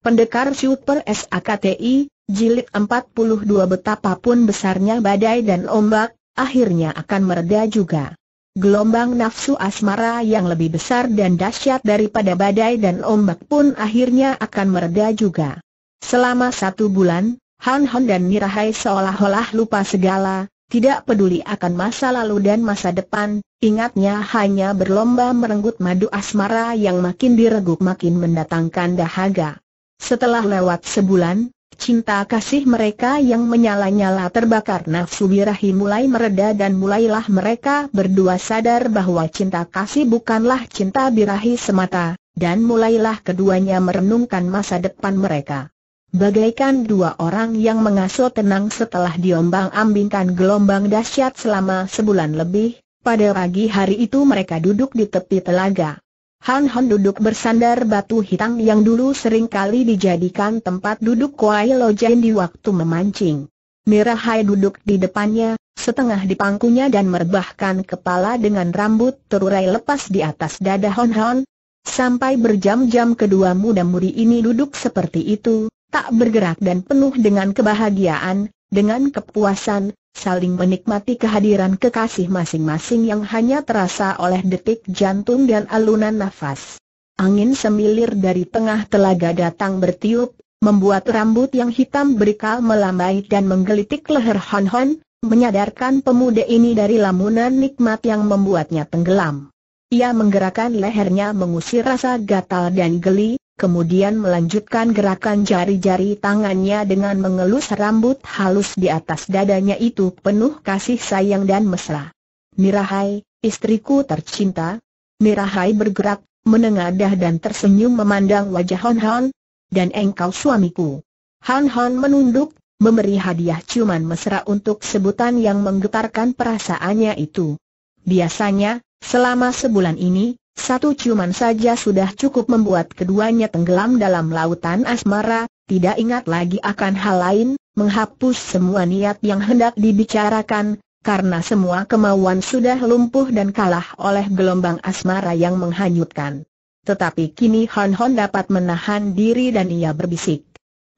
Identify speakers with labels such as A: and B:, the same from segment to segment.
A: Pendekar Super SAKTI, Jilid 42 Betapapun besarnya badai dan ombak, akhirnya akan mereda juga. Gelombang nafsu asmara yang lebih besar dan dahsyat daripada badai dan ombak pun akhirnya akan mereda juga. Selama satu bulan, Han Han dan Mirahai seolah-olah lupa segala, tidak peduli akan masa lalu dan masa depan, ingatnya hanya berlomba merenggut madu asmara yang makin direguk makin mendatangkan dahaga. Setelah lewat sebulan, cinta kasih mereka yang menyala-nyala terbakar nafsu birahi mulai mereda dan mulailah mereka berdua sadar bahwa cinta kasih bukanlah cinta birahi semata, dan mulailah keduanya merenungkan masa depan mereka. Bagaikan dua orang yang mengasuh tenang setelah diombang-ambingkan gelombang dahsyat selama sebulan lebih, pada pagi hari itu mereka duduk di tepi telaga. Han Hon duduk bersandar batu hitam yang dulu sering kali dijadikan tempat duduk Kuai Lojen di waktu memancing. Mira Hai duduk di depannya, setengah di pangkunya dan merbahkan kepala dengan rambut terurai lepas di atas dada Hon Hon. Sampai berjam-jam kedua muda muri ini duduk seperti itu, tak bergerak dan penuh dengan kebahagiaan, dengan kepuasan, Saling menikmati kehadiran kekasih masing-masing yang hanya terasa oleh detik jantung dan alunan nafas. Angin semilir dari tengah telaga datang bertiup, membuat rambut yang hitam berikal melambai dan menggelitik leher Hon Hon, menyadarkan pemuda ini dari lamunan nikmat yang membuatnya tenggelam. Ia menggerakkan lehernya mengusir rasa gatal dan geli, kemudian melanjutkan gerakan jari-jari tangannya dengan mengelus rambut halus di atas dadanya itu penuh kasih sayang dan mesra. Mirahai, istriku tercinta. Mirahai bergerak, menengadah dan tersenyum memandang wajah Hon Hon, dan engkau suamiku. Hon Hon menunduk, memberi hadiah cuman mesra untuk sebutan yang menggetarkan perasaannya itu. Biasanya, selama sebulan ini, satu ciuman saja sudah cukup membuat keduanya tenggelam dalam lautan asmara, tidak ingat lagi akan hal lain, menghapus semua niat yang hendak dibicarakan, karena semua kemauan sudah lumpuh dan kalah oleh gelombang asmara yang menghanyutkan. Tetapi kini Hon Hon dapat menahan diri dan ia berbisik.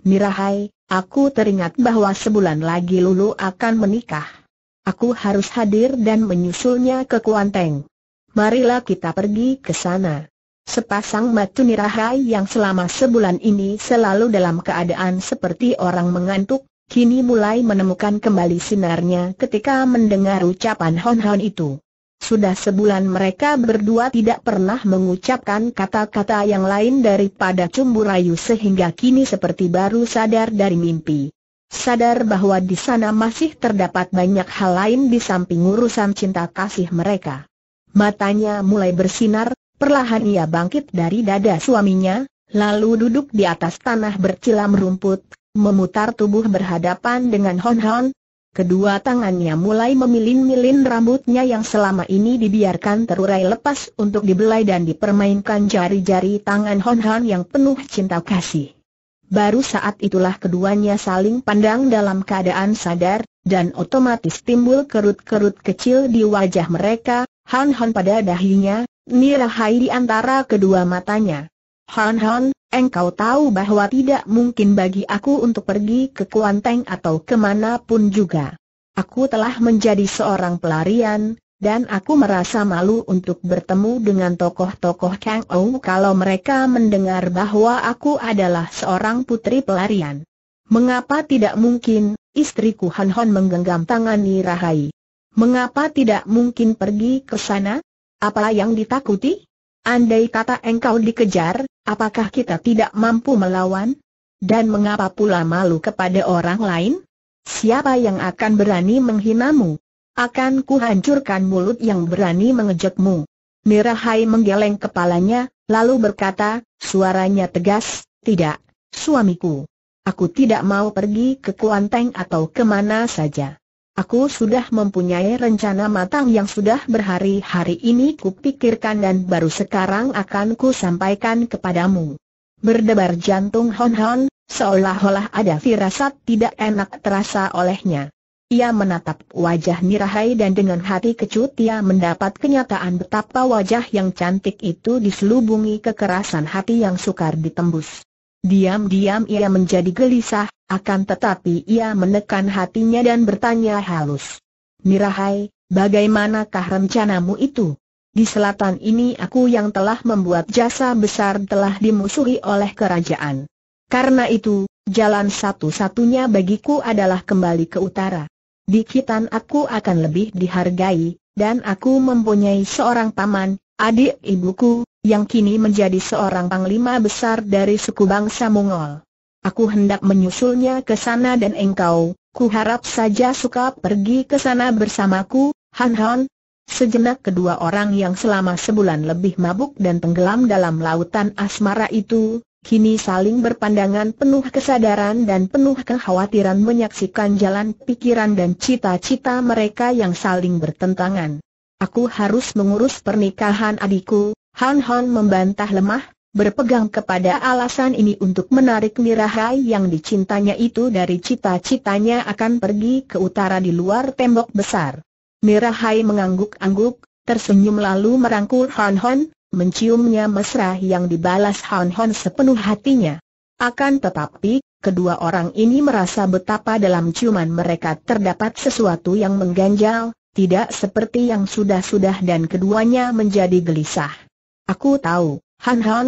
A: Mirahai, aku teringat bahwa sebulan lagi Lulu akan menikah. Aku harus hadir dan menyusulnya ke Kuanteng marilah kita pergi ke sana. Sepasang mata nirahai yang selama sebulan ini selalu dalam keadaan seperti orang mengantuk, kini mulai menemukan kembali sinarnya ketika mendengar ucapan Hon Hon itu. Sudah sebulan mereka berdua tidak pernah mengucapkan kata-kata yang lain daripada cumbu rayu sehingga kini seperti baru sadar dari mimpi. Sadar bahwa di sana masih terdapat banyak hal lain di samping urusan cinta kasih mereka. Matanya mulai bersinar, perlahan ia bangkit dari dada suaminya, lalu duduk di atas tanah bercilam rumput, memutar tubuh berhadapan dengan Hon Hon. Kedua tangannya mulai memilin-milin rambutnya yang selama ini dibiarkan terurai lepas untuk dibelai dan dipermainkan jari-jari tangan Hon Hon yang penuh cinta kasih. Baru saat itulah keduanya saling pandang dalam keadaan sadar, dan otomatis timbul kerut-kerut kecil di wajah mereka, Han Han pada dahinya, nirahai di antara kedua matanya. Han Han, engkau tahu bahwa tidak mungkin bagi aku untuk pergi ke Kuanteng atau kemanapun juga. Aku telah menjadi seorang pelarian, dan aku merasa malu untuk bertemu dengan tokoh-tokoh Kang Ou kalau mereka mendengar bahwa aku adalah seorang putri pelarian. Mengapa tidak mungkin, istriku Han Han menggenggam tangan Nirahai. Mengapa tidak mungkin pergi ke sana? Apa yang ditakuti? Andai kata engkau dikejar, apakah kita tidak mampu melawan? Dan mengapa pula malu kepada orang lain? Siapa yang akan berani menghinamu? Akan kuhancurkan mulut yang berani mengejekmu. Mirahai menggeleng kepalanya, lalu berkata, suaranya tegas, tidak, suamiku. Aku tidak mau pergi ke Kuanteng atau kemana saja. Aku sudah mempunyai rencana matang yang sudah berhari-hari ini kupikirkan dan baru sekarang akan ku sampaikan kepadamu. Berdebar jantung Hon Hon, seolah-olah ada firasat tidak enak terasa olehnya. Ia menatap wajah Nirahai dan dengan hati kecut ia mendapat kenyataan betapa wajah yang cantik itu diselubungi kekerasan hati yang sukar ditembus. Diam-diam ia menjadi gelisah, akan tetapi ia menekan hatinya dan bertanya halus. Mirahai, bagaimanakah rencanamu itu? Di selatan ini aku yang telah membuat jasa besar telah dimusuhi oleh kerajaan. Karena itu, jalan satu-satunya bagiku adalah kembali ke utara. Di Kitan aku akan lebih dihargai, dan aku mempunyai seorang paman, adik ibuku, yang kini menjadi seorang panglima besar dari suku bangsa Mongol. Aku hendak menyusulnya ke sana dan engkau, ku harap saja suka pergi ke sana bersamaku, Han Han. Sejenak kedua orang yang selama sebulan lebih mabuk dan tenggelam dalam lautan asmara itu, kini saling berpandangan penuh kesadaran dan penuh kekhawatiran menyaksikan jalan pikiran dan cita-cita mereka yang saling bertentangan. Aku harus mengurus pernikahan adikku, Han Han membantah lemah, berpegang kepada alasan ini untuk menarik Mirahai yang dicintanya itu dari cita-citanya akan pergi ke utara di luar tembok besar. Mirahai mengangguk-angguk, tersenyum lalu merangkul Han Hon, menciumnya mesra yang dibalas Han Hon sepenuh hatinya. Akan tetapi, kedua orang ini merasa betapa dalam ciuman mereka terdapat sesuatu yang mengganjal, tidak seperti yang sudah-sudah dan keduanya menjadi gelisah. Aku tahu, Han Han,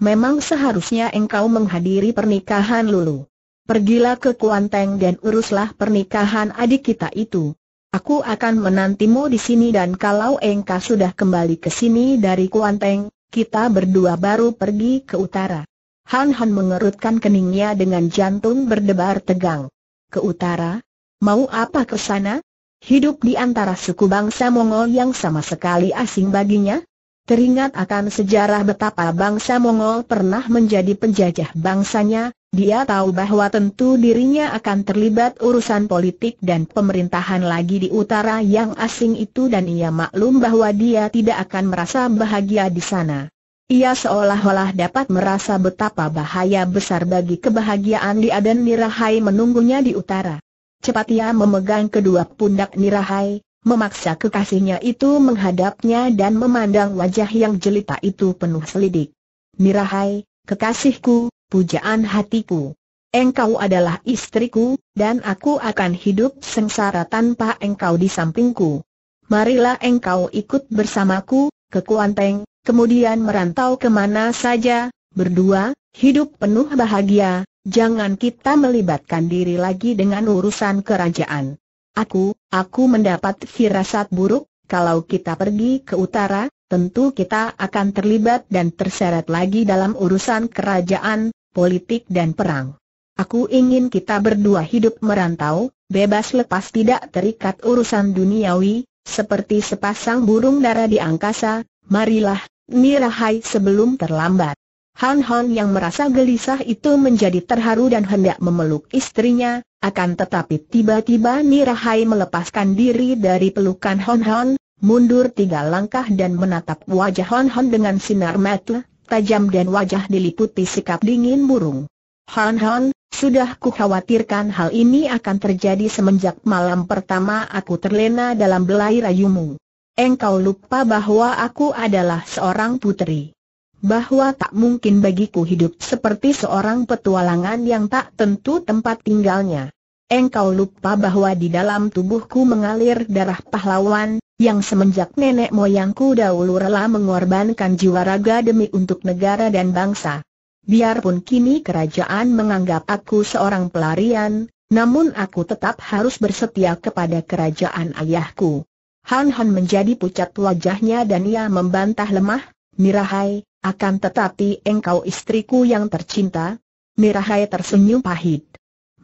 A: Memang seharusnya engkau menghadiri pernikahan Lulu. Pergilah ke Kuanteng dan uruslah pernikahan adik kita itu. Aku akan menantimu di sini dan kalau engkau sudah kembali ke sini dari Kuanteng, kita berdua baru pergi ke utara. Han Han mengerutkan keningnya dengan jantung berdebar tegang. Ke utara? Mau apa ke sana? Hidup di antara suku bangsa Mongol yang sama sekali asing baginya? Teringat akan sejarah betapa bangsa Mongol pernah menjadi penjajah bangsanya, dia tahu bahwa tentu dirinya akan terlibat urusan politik dan pemerintahan lagi di utara yang asing itu dan ia maklum bahwa dia tidak akan merasa bahagia di sana. Ia seolah-olah dapat merasa betapa bahaya besar bagi kebahagiaan dia dan Nirahai menunggunya di utara. Cepat ia memegang kedua pundak Nirahai, memaksa kekasihnya itu menghadapnya dan memandang wajah yang jelita itu penuh selidik. Mirahai, kekasihku, pujaan hatiku. Engkau adalah istriku, dan aku akan hidup sengsara tanpa engkau di sampingku. Marilah engkau ikut bersamaku, ke Kuanteng, kemudian merantau kemana saja, berdua, hidup penuh bahagia, jangan kita melibatkan diri lagi dengan urusan kerajaan. Aku, aku mendapat firasat buruk, kalau kita pergi ke utara, tentu kita akan terlibat dan terseret lagi dalam urusan kerajaan, politik dan perang. Aku ingin kita berdua hidup merantau, bebas lepas tidak terikat urusan duniawi, seperti sepasang burung dara di angkasa, marilah, nirahai sebelum terlambat. Han Han yang merasa gelisah itu menjadi terharu dan hendak memeluk istrinya, akan tetapi tiba-tiba Nirahai melepaskan diri dari pelukan Hon Hon, mundur tiga langkah dan menatap wajah Hon Hon dengan sinar mata tajam dan wajah diliputi sikap dingin burung. Hon Hon, sudah kukhawatirkan hal ini akan terjadi semenjak malam pertama aku terlena dalam belai rayumu. Engkau lupa bahwa aku adalah seorang putri bahwa tak mungkin bagiku hidup seperti seorang petualangan yang tak tentu tempat tinggalnya. Engkau lupa bahwa di dalam tubuhku mengalir darah pahlawan, yang semenjak nenek moyangku dahulu rela mengorbankan jiwa raga demi untuk negara dan bangsa. Biarpun kini kerajaan menganggap aku seorang pelarian, namun aku tetap harus bersetia kepada kerajaan ayahku. Han Han menjadi pucat wajahnya dan ia membantah lemah, Mirahai, akan tetapi engkau istriku yang tercinta? Mirahai tersenyum pahit.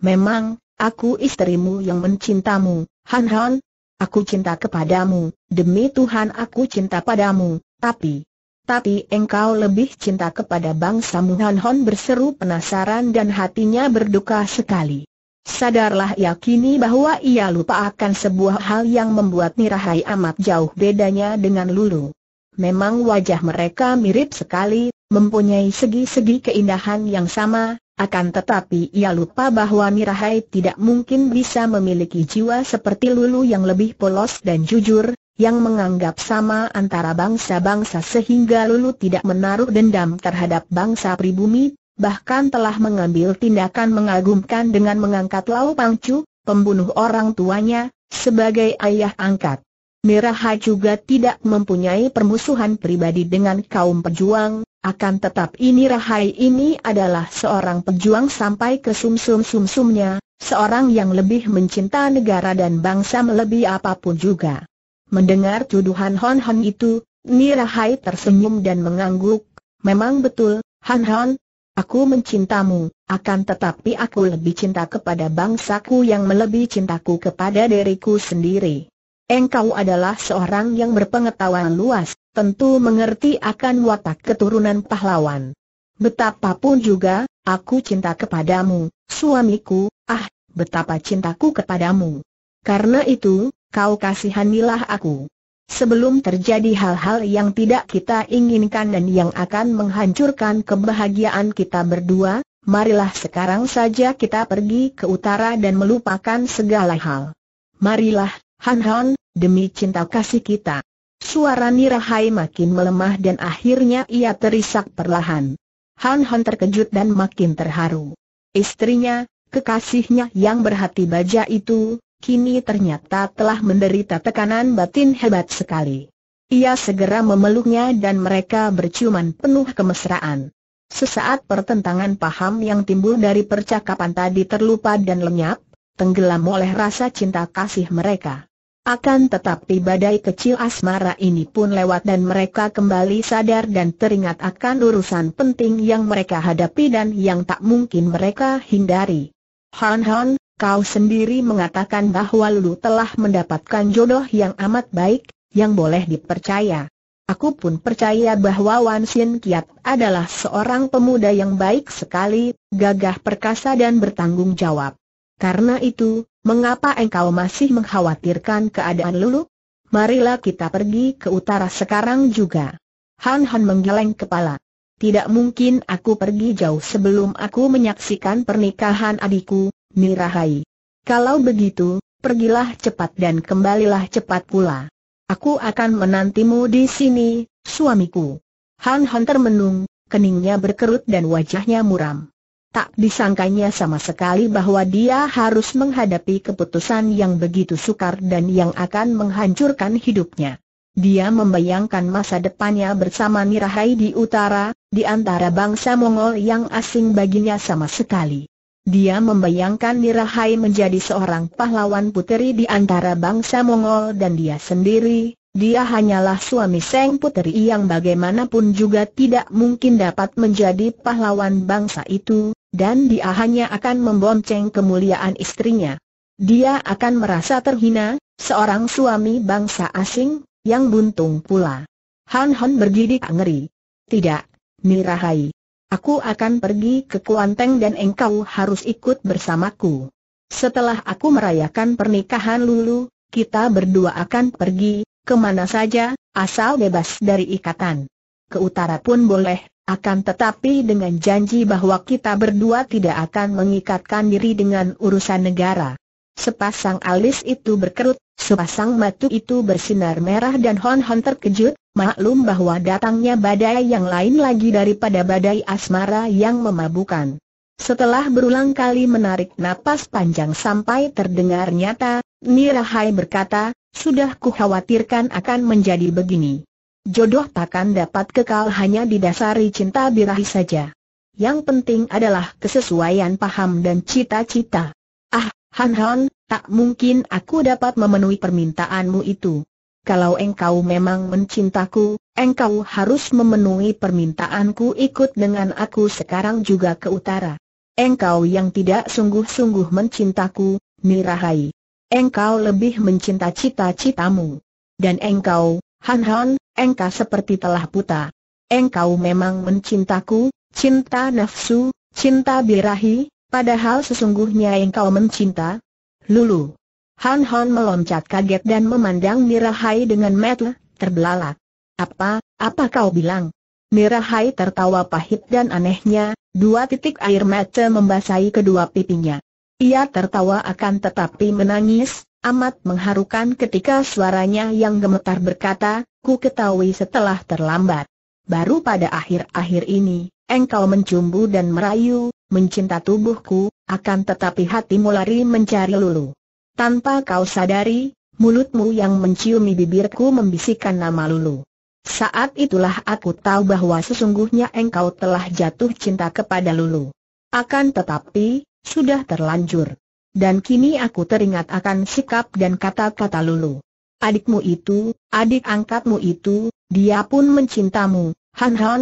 A: Memang, aku istrimu yang mencintamu, Han Han. Aku cinta kepadamu, demi Tuhan aku cinta padamu, tapi... Tapi engkau lebih cinta kepada bangsamu Han Han berseru penasaran dan hatinya berduka sekali. Sadarlah ia kini bahwa ia lupa akan sebuah hal yang membuat Mirahai amat jauh bedanya dengan Lulu. Memang wajah mereka mirip sekali, mempunyai segi-segi keindahan yang sama, akan tetapi ia lupa bahwa Mirahai tidak mungkin bisa memiliki jiwa seperti Lulu yang lebih polos dan jujur, yang menganggap sama antara bangsa-bangsa sehingga Lulu tidak menaruh dendam terhadap bangsa pribumi, bahkan telah mengambil tindakan mengagumkan dengan mengangkat Lau Pangcu, pembunuh orang tuanya, sebagai ayah angkat. Miraha juga tidak mempunyai permusuhan pribadi dengan kaum pejuang, akan tetap ini Rahai ini adalah seorang pejuang sampai ke sumsum-sumsumnya, seorang yang lebih mencinta negara dan bangsa melebihi apapun juga. Mendengar tuduhan Hon Hon itu, Nirahai tersenyum dan mengangguk, memang betul, Han Hon, aku mencintamu, akan tetapi aku lebih cinta kepada bangsaku yang melebihi cintaku kepada diriku sendiri. Engkau adalah seorang yang berpengetahuan luas, tentu mengerti akan watak keturunan pahlawan. Betapapun juga, aku cinta kepadamu, suamiku, ah, betapa cintaku kepadamu. Karena itu, kau kasihanilah aku. Sebelum terjadi hal-hal yang tidak kita inginkan dan yang akan menghancurkan kebahagiaan kita berdua, marilah sekarang saja kita pergi ke utara dan melupakan segala hal. Marilah Han Han, demi cinta kasih kita. Suara Nira Nirahai makin melemah dan akhirnya ia terisak perlahan. Han Han terkejut dan makin terharu. Istrinya, kekasihnya yang berhati baja itu, kini ternyata telah menderita tekanan batin hebat sekali. Ia segera memeluknya dan mereka berciuman penuh kemesraan. Sesaat pertentangan paham yang timbul dari percakapan tadi terlupa dan lenyap, tenggelam oleh rasa cinta kasih mereka. Akan tetapi badai kecil asmara ini pun lewat dan mereka kembali sadar dan teringat akan urusan penting yang mereka hadapi dan yang tak mungkin mereka hindari. Han Han, kau sendiri mengatakan bahwa Lulu telah mendapatkan jodoh yang amat baik, yang boleh dipercaya. Aku pun percaya bahwa Wan Xin Kiat adalah seorang pemuda yang baik sekali, gagah perkasa dan bertanggung jawab. Karena itu, mengapa engkau masih mengkhawatirkan keadaan Lulu? Marilah kita pergi ke utara sekarang juga. Han Han menggeleng kepala. Tidak mungkin aku pergi jauh sebelum aku menyaksikan pernikahan adikku, Mirahai. Kalau begitu, pergilah cepat dan kembalilah cepat pula. Aku akan menantimu di sini, suamiku. Han Han termenung, keningnya berkerut dan wajahnya muram. Tak disangkanya sama sekali bahwa dia harus menghadapi keputusan yang begitu sukar dan yang akan menghancurkan hidupnya. Dia membayangkan masa depannya bersama Mirahai di utara, di antara bangsa Mongol yang asing baginya sama sekali. Dia membayangkan Mirahai menjadi seorang pahlawan puteri di antara bangsa Mongol dan dia sendiri, dia hanyalah suami Seng Puteri yang bagaimanapun juga tidak mungkin dapat menjadi pahlawan bangsa itu, dan dia hanya akan membonceng kemuliaan istrinya. Dia akan merasa terhina, seorang suami bangsa asing, yang buntung pula. Han Han bergidik ngeri. Tidak, Mirahai. Aku akan pergi ke Kuanteng dan engkau harus ikut bersamaku. Setelah aku merayakan pernikahan Lulu, kita berdua akan pergi, kemana saja, asal bebas dari ikatan. Ke utara pun boleh, akan tetapi dengan janji bahwa kita berdua tidak akan mengikatkan diri dengan urusan negara. Sepasang alis itu berkerut, sepasang mata itu bersinar merah dan Hon Hon terkejut, maklum bahwa datangnya badai yang lain lagi daripada badai asmara yang memabukan. Setelah berulang kali menarik napas panjang sampai terdengar nyata, Nirahai berkata, sudah kukhawatirkan akan menjadi begini. Jodoh takkan dapat kekal hanya didasari cinta birahi saja. Yang penting adalah kesesuaian paham dan cita-cita. Ah, Han Han, tak mungkin aku dapat memenuhi permintaanmu itu. Kalau engkau memang mencintaku, engkau harus memenuhi permintaanku ikut dengan aku sekarang juga ke utara. Engkau yang tidak sungguh-sungguh mencintaku, Mirahai. Engkau lebih mencinta cita-citamu. Dan engkau, Han Han, engkau seperti telah buta. Engkau memang mencintaku, cinta nafsu, cinta birahi, padahal sesungguhnya engkau mencinta Lulu. Han Han meloncat kaget dan memandang Mirahai dengan mata terbelalak. Apa, apa kau bilang? Mirahai tertawa pahit dan anehnya, dua titik air mata membasahi kedua pipinya. Ia tertawa akan tetapi menangis, amat mengharukan ketika suaranya yang gemetar berkata, ku ketahui setelah terlambat. Baru pada akhir-akhir ini, engkau mencumbu dan merayu, mencinta tubuhku, akan tetapi hatimu lari mencari lulu. Tanpa kau sadari, mulutmu yang menciumi bibirku membisikkan nama lulu. Saat itulah aku tahu bahwa sesungguhnya engkau telah jatuh cinta kepada Lulu. Akan tetapi, sudah terlanjur dan kini aku teringat akan sikap dan kata-kata Lulu. Adikmu itu, adik angkatmu itu, dia pun mencintamu, Han Han,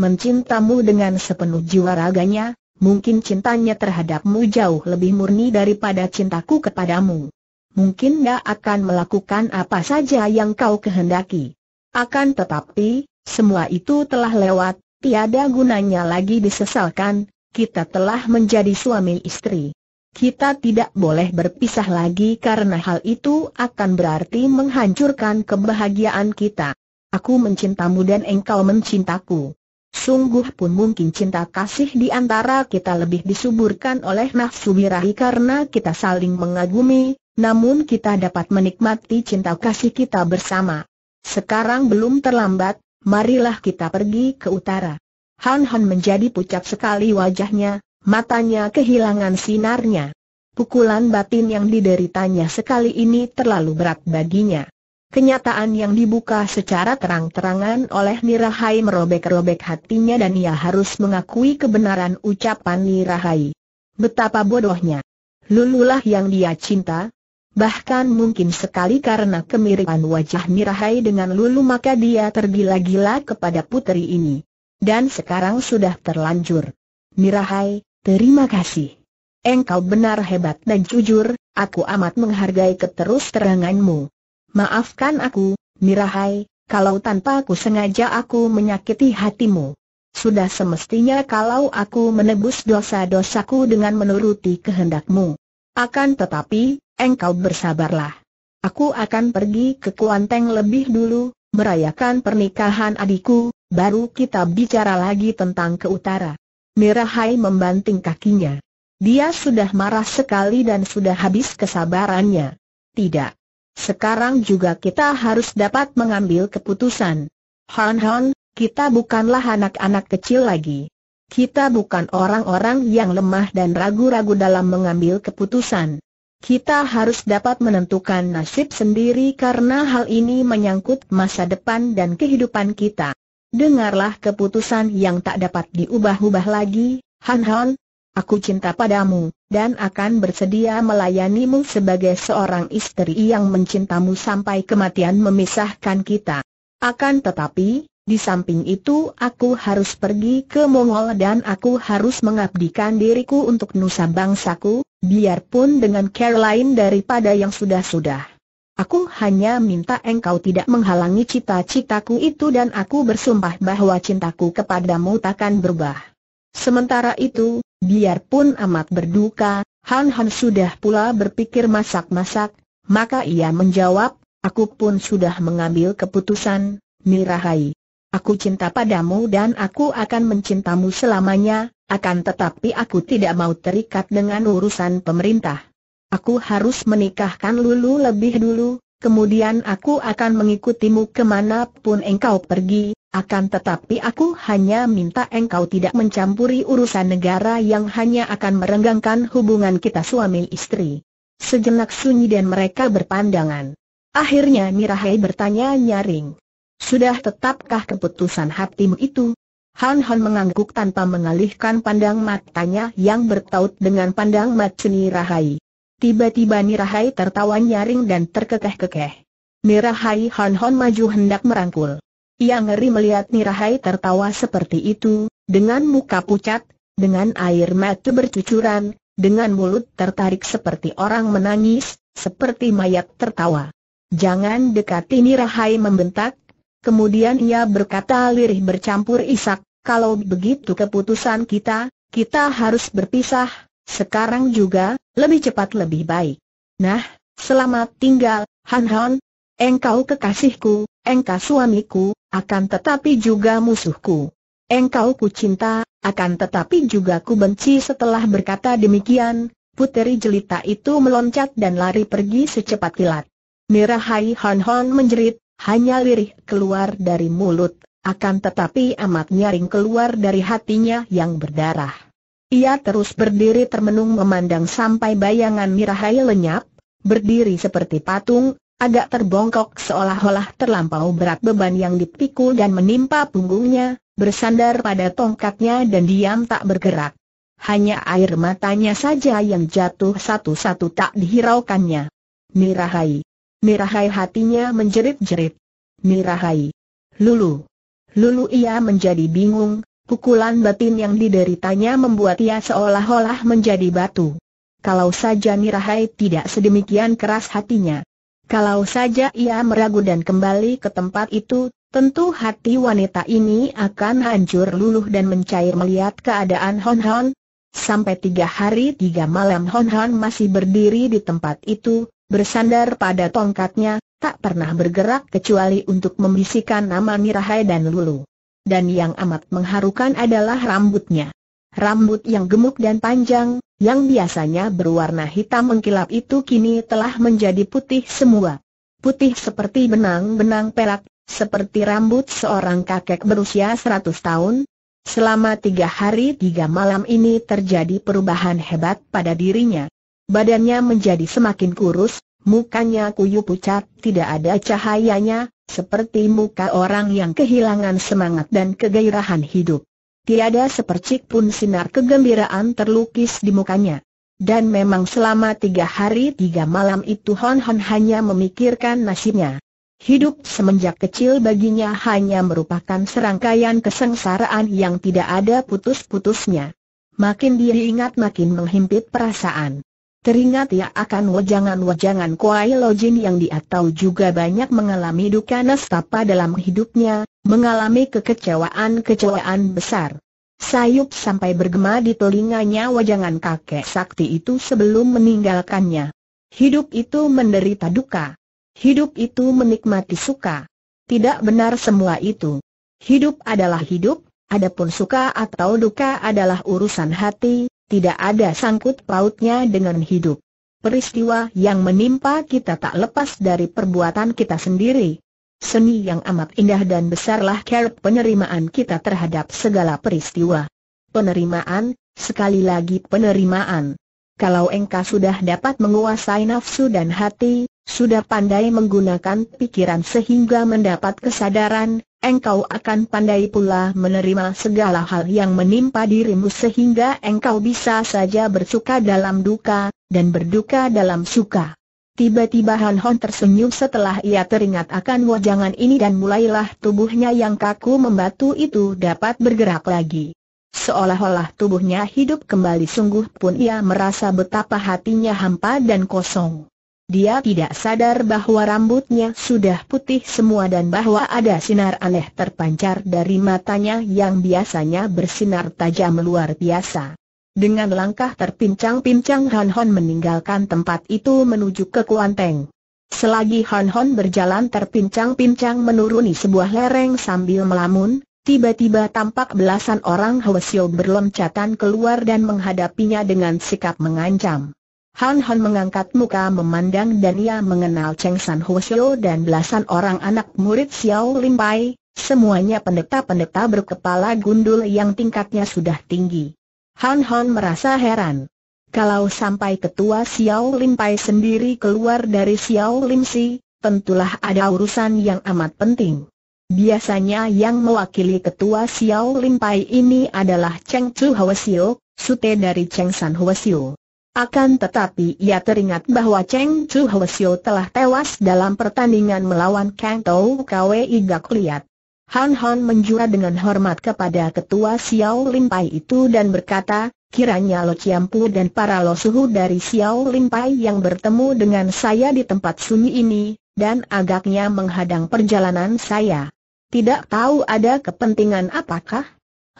A: mencintamu dengan sepenuh jiwa raganya, mungkin cintanya terhadapmu jauh lebih murni daripada cintaku kepadamu. Mungkin dia akan melakukan apa saja yang kau kehendaki. Akan tetapi, semua itu telah lewat, tiada gunanya lagi disesalkan, kita telah menjadi suami istri. Kita tidak boleh berpisah lagi karena hal itu akan berarti menghancurkan kebahagiaan kita. Aku mencintamu dan engkau mencintaku. Sungguh pun mungkin cinta kasih di antara kita lebih disuburkan oleh nafsu birahi karena kita saling mengagumi, namun kita dapat menikmati cinta kasih kita bersama. Sekarang belum terlambat, marilah kita pergi ke utara. Han Han menjadi pucat sekali wajahnya, Matanya kehilangan sinarnya. Pukulan batin yang dideritanya sekali ini terlalu berat baginya. Kenyataan yang dibuka secara terang-terangan oleh Nirahai merobek-robek hatinya dan ia harus mengakui kebenaran ucapan Nirahai. Betapa bodohnya. Lululah yang dia cinta. Bahkan mungkin sekali karena kemiripan wajah Nirahai dengan Lulu maka dia tergila-gila kepada putri ini. Dan sekarang sudah terlanjur. Nirahai, Terima kasih. Engkau benar hebat dan jujur, aku amat menghargai keterus teranganmu. Maafkan aku, Mirahai, kalau tanpa aku sengaja aku menyakiti hatimu. Sudah semestinya kalau aku menebus dosa-dosaku dengan menuruti kehendakmu. Akan tetapi, engkau bersabarlah. Aku akan pergi ke Kuanteng lebih dulu, merayakan pernikahan adikku, baru kita bicara lagi tentang ke utara. Mirahai membanting kakinya. Dia sudah marah sekali dan sudah habis kesabarannya. Tidak. Sekarang juga kita harus dapat mengambil keputusan. Han Han, kita bukanlah anak-anak kecil lagi. Kita bukan orang-orang yang lemah dan ragu-ragu dalam mengambil keputusan. Kita harus dapat menentukan nasib sendiri karena hal ini menyangkut masa depan dan kehidupan kita. Dengarlah keputusan yang tak dapat diubah-ubah lagi, Han Han. Aku cinta padamu, dan akan bersedia melayanimu sebagai seorang istri yang mencintamu sampai kematian memisahkan kita. Akan tetapi, di samping itu aku harus pergi ke Mongol dan aku harus mengabdikan diriku untuk nusa bangsaku, biarpun dengan Caroline daripada yang sudah-sudah. Aku hanya minta engkau tidak menghalangi cita-citaku itu dan aku bersumpah bahwa cintaku kepadamu takkan berubah. Sementara itu, biarpun amat berduka, Han Han sudah pula berpikir masak-masak, maka ia menjawab, aku pun sudah mengambil keputusan, Mirahai. Aku cinta padamu dan aku akan mencintamu selamanya, akan tetapi aku tidak mau terikat dengan urusan pemerintah. Aku harus menikahkan Lulu lebih dulu, kemudian aku akan mengikutimu kemanapun engkau pergi, akan tetapi aku hanya minta engkau tidak mencampuri urusan negara yang hanya akan merenggangkan hubungan kita suami istri. Sejenak sunyi dan mereka berpandangan. Akhirnya Mirahai bertanya nyaring. Sudah tetapkah keputusan hatimu itu? Han Han mengangguk tanpa mengalihkan pandang matanya yang bertaut dengan pandang Mat Rahai. Tiba-tiba Nirahai tertawa nyaring dan terkekeh-kekeh. Nirahai Hon Hon maju hendak merangkul. Ia ngeri melihat Nirahai tertawa seperti itu, dengan muka pucat, dengan air mata bercucuran, dengan mulut tertarik seperti orang menangis, seperti mayat tertawa. Jangan dekati Nirahai membentak, kemudian ia berkata lirih bercampur isak, kalau begitu keputusan kita, kita harus berpisah, sekarang juga, lebih cepat lebih baik. Nah, selamat tinggal, Han Han. Engkau kekasihku, engkau suamiku, akan tetapi juga musuhku. Engkau ku cinta, akan tetapi juga ku benci setelah berkata demikian, puteri jelita itu meloncat dan lari pergi secepat kilat. Mirahai Han Hon menjerit, hanya lirih keluar dari mulut, akan tetapi amat nyaring keluar dari hatinya yang berdarah. Ia terus berdiri termenung memandang sampai bayangan Mirahai lenyap, berdiri seperti patung, agak terbongkok seolah-olah terlampau berat beban yang dipikul dan menimpa punggungnya, bersandar pada tongkatnya dan diam tak bergerak. Hanya air matanya saja yang jatuh satu-satu tak dihiraukannya. Mirahai. Mirahai hatinya menjerit-jerit. Mirahai. Lulu. Lulu ia menjadi bingung, Pukulan batin yang dideritanya membuat ia seolah-olah menjadi batu. Kalau saja Nirahai tidak sedemikian keras hatinya. Kalau saja ia meragu dan kembali ke tempat itu, tentu hati wanita ini akan hancur luluh dan mencair melihat keadaan Hon Hon. Sampai tiga hari tiga malam Hon Hon masih berdiri di tempat itu, bersandar pada tongkatnya, tak pernah bergerak kecuali untuk membisikkan nama Nirahai dan Lulu dan yang amat mengharukan adalah rambutnya. Rambut yang gemuk dan panjang, yang biasanya berwarna hitam mengkilap itu kini telah menjadi putih semua. Putih seperti benang-benang perak, seperti rambut seorang kakek berusia 100 tahun. Selama tiga hari tiga malam ini terjadi perubahan hebat pada dirinya. Badannya menjadi semakin kurus, Mukanya kuyu pucat, tidak ada cahayanya, seperti muka orang yang kehilangan semangat dan kegairahan hidup. Tiada sepercik pun sinar kegembiraan terlukis di mukanya. Dan memang selama tiga hari tiga malam itu Hon Hon hanya memikirkan nasibnya. Hidup semenjak kecil baginya hanya merupakan serangkaian kesengsaraan yang tidak ada putus-putusnya. Makin diingat makin menghimpit perasaan. Teringat ia ya akan wajangan wajangan Kuai Lojin yang dia tahu juga banyak mengalami duka nestapa dalam hidupnya, mengalami kekecewaan-kecewaan besar. Sayup sampai bergema di telinganya wajangan kakek sakti itu sebelum meninggalkannya. Hidup itu menderita duka. Hidup itu menikmati suka. Tidak benar semua itu. Hidup adalah hidup, adapun suka atau duka adalah urusan hati, tidak ada sangkut pautnya dengan hidup. Peristiwa yang menimpa kita tak lepas dari perbuatan kita sendiri. Seni yang amat indah dan besarlah kerap penerimaan kita terhadap segala peristiwa. Penerimaan, sekali lagi penerimaan. Kalau engkau sudah dapat menguasai nafsu dan hati, sudah pandai menggunakan pikiran sehingga mendapat kesadaran, engkau akan pandai pula menerima segala hal yang menimpa dirimu sehingga engkau bisa saja bersuka dalam duka, dan berduka dalam suka. Tiba-tiba Han Hon tersenyum setelah ia teringat akan wajangan ini dan mulailah tubuhnya yang kaku membatu itu dapat bergerak lagi. Seolah-olah tubuhnya hidup kembali sungguh pun ia merasa betapa hatinya hampa dan kosong. Dia tidak sadar bahwa rambutnya sudah putih semua dan bahwa ada sinar aneh terpancar dari matanya yang biasanya bersinar tajam luar biasa. Dengan langkah terpincang-pincang Han Hon meninggalkan tempat itu menuju ke Kuanteng. Selagi Han Hon berjalan terpincang-pincang menuruni sebuah lereng sambil melamun, tiba-tiba tampak belasan orang Hwasyo berlemcatan keluar dan menghadapinya dengan sikap mengancam. Han Han mengangkat muka memandang dan ia mengenal Cheng San Xiu dan belasan orang anak murid Xiao Lim Pai, semuanya pendeta-pendeta berkepala gundul yang tingkatnya sudah tinggi. Han Han merasa heran. Kalau sampai ketua Xiao Lim Pai sendiri keluar dari Xiao Lim Si, tentulah ada urusan yang amat penting. Biasanya yang mewakili ketua Xiao Lim Pai ini adalah Cheng Chu Hwasio, sute dari Cheng San Hwasio. Akan tetapi ia teringat bahwa Cheng Chu Hwasyo telah tewas dalam pertandingan melawan Kang Tau Kwei Gak Liat. Han Han menjura dengan hormat kepada ketua Xiao Lim Pai itu dan berkata, kiranya Lo Pu dan para Lo Suhu dari Xiao Lim Pai yang bertemu dengan saya di tempat sunyi ini, dan agaknya menghadang perjalanan saya. Tidak tahu ada kepentingan apakah?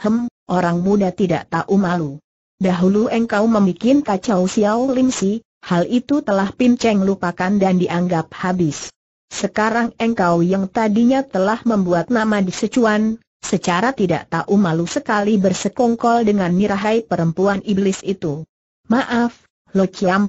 A: Hem, orang muda tidak tahu malu. Dahulu engkau membuat kacau Xiao Lim Si, hal itu telah Pin Cheng lupakan dan dianggap habis. Sekarang engkau yang tadinya telah membuat nama di Sichuan, secara tidak tahu malu sekali bersekongkol dengan nirahai perempuan iblis itu. Maaf, Lo Chiam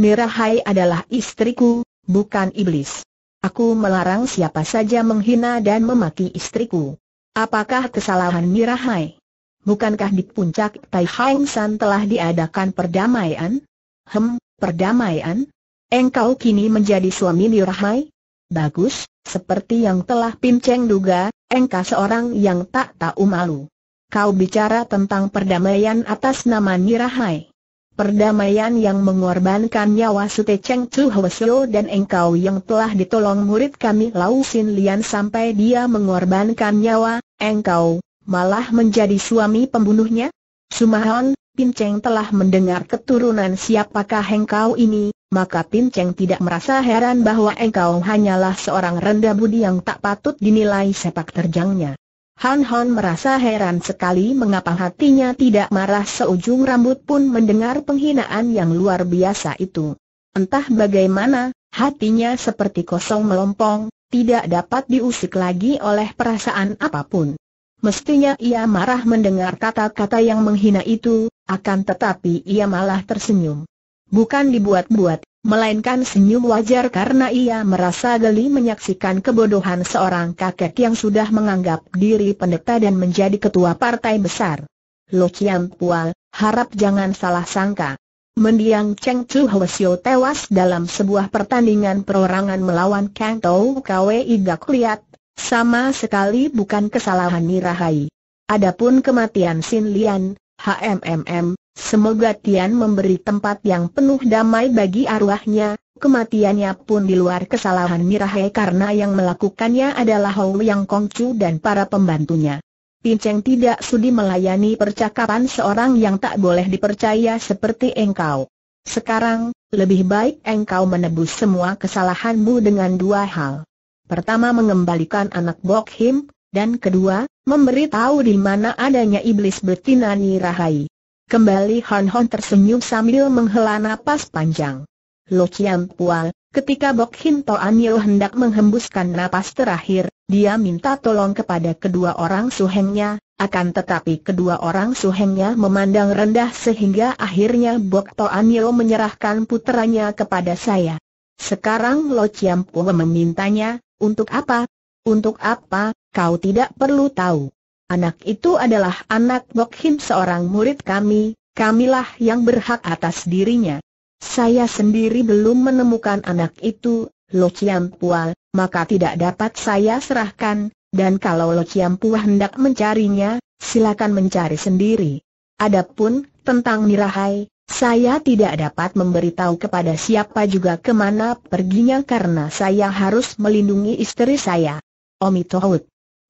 A: Nirahai adalah istriku, bukan iblis. Aku melarang siapa saja menghina dan memaki istriku. Apakah kesalahan Nirahai? bukankah di puncak Tai Hang San telah diadakan perdamaian? Hem, perdamaian? Engkau kini menjadi suami Liu Rahai? Bagus, seperti yang telah Pinceng duga, engkau seorang yang tak tahu malu. Kau bicara tentang perdamaian atas nama Nirahai. Perdamaian yang mengorbankan nyawa Sute Cheng Chu Hwasyo dan engkau yang telah ditolong murid kami Lau Sin Lian sampai dia mengorbankan nyawa, engkau, malah menjadi suami pembunuhnya? Sumahon, Pinceng telah mendengar keturunan siapakah engkau ini, maka Pinceng tidak merasa heran bahwa engkau hanyalah seorang rendah budi yang tak patut dinilai sepak terjangnya. Han Han merasa heran sekali mengapa hatinya tidak marah seujung rambut pun mendengar penghinaan yang luar biasa itu. Entah bagaimana, hatinya seperti kosong melompong, tidak dapat diusik lagi oleh perasaan apapun. Mestinya ia marah mendengar kata-kata yang menghina itu, akan tetapi ia malah tersenyum. Bukan dibuat-buat, melainkan senyum wajar karena ia merasa geli menyaksikan kebodohan seorang kakek yang sudah menganggap diri pendeta dan menjadi ketua partai besar. Lo Chiang Pual, harap jangan salah sangka. Mendiang Cheng Chu Hwasyo tewas dalam sebuah pertandingan perorangan melawan Kang Tau Kwe Iga Kliat. Sama sekali bukan kesalahan Nirahai. Adapun kematian Sin Lian, HMMM, semoga Tian memberi tempat yang penuh damai bagi arwahnya, kematiannya pun di luar kesalahan Nirahai karena yang melakukannya adalah Hou Yang Kongcu dan para pembantunya. Pinceng tidak sudi melayani percakapan seorang yang tak boleh dipercaya seperti engkau. Sekarang, lebih baik engkau menebus semua kesalahanmu dengan dua hal. Pertama mengembalikan anak Bok Him, dan kedua, memberitahu di mana adanya iblis betina Nirahai. Kembali Hon Hon tersenyum sambil menghela napas panjang. Lo Chiam Pual, ketika Bok Him Toan Yo hendak menghembuskan napas terakhir, dia minta tolong kepada kedua orang suhengnya, akan tetapi kedua orang suhengnya memandang rendah sehingga akhirnya Bok Toan Yo menyerahkan putranya kepada saya. Sekarang Lo Chiam Pual memintanya, untuk apa? Untuk apa, kau tidak perlu tahu. Anak itu adalah anak Bokhim, seorang murid kami, kamilah yang berhak atas dirinya. Saya sendiri belum menemukan anak itu, Lo Chiam Pual, maka tidak dapat saya serahkan, dan kalau Lo Chiam Pual hendak mencarinya, silakan mencari sendiri. Adapun, tentang Mirahai, saya tidak dapat memberitahu kepada siapa juga kemana perginya karena saya harus melindungi istri saya. Omi Tohut.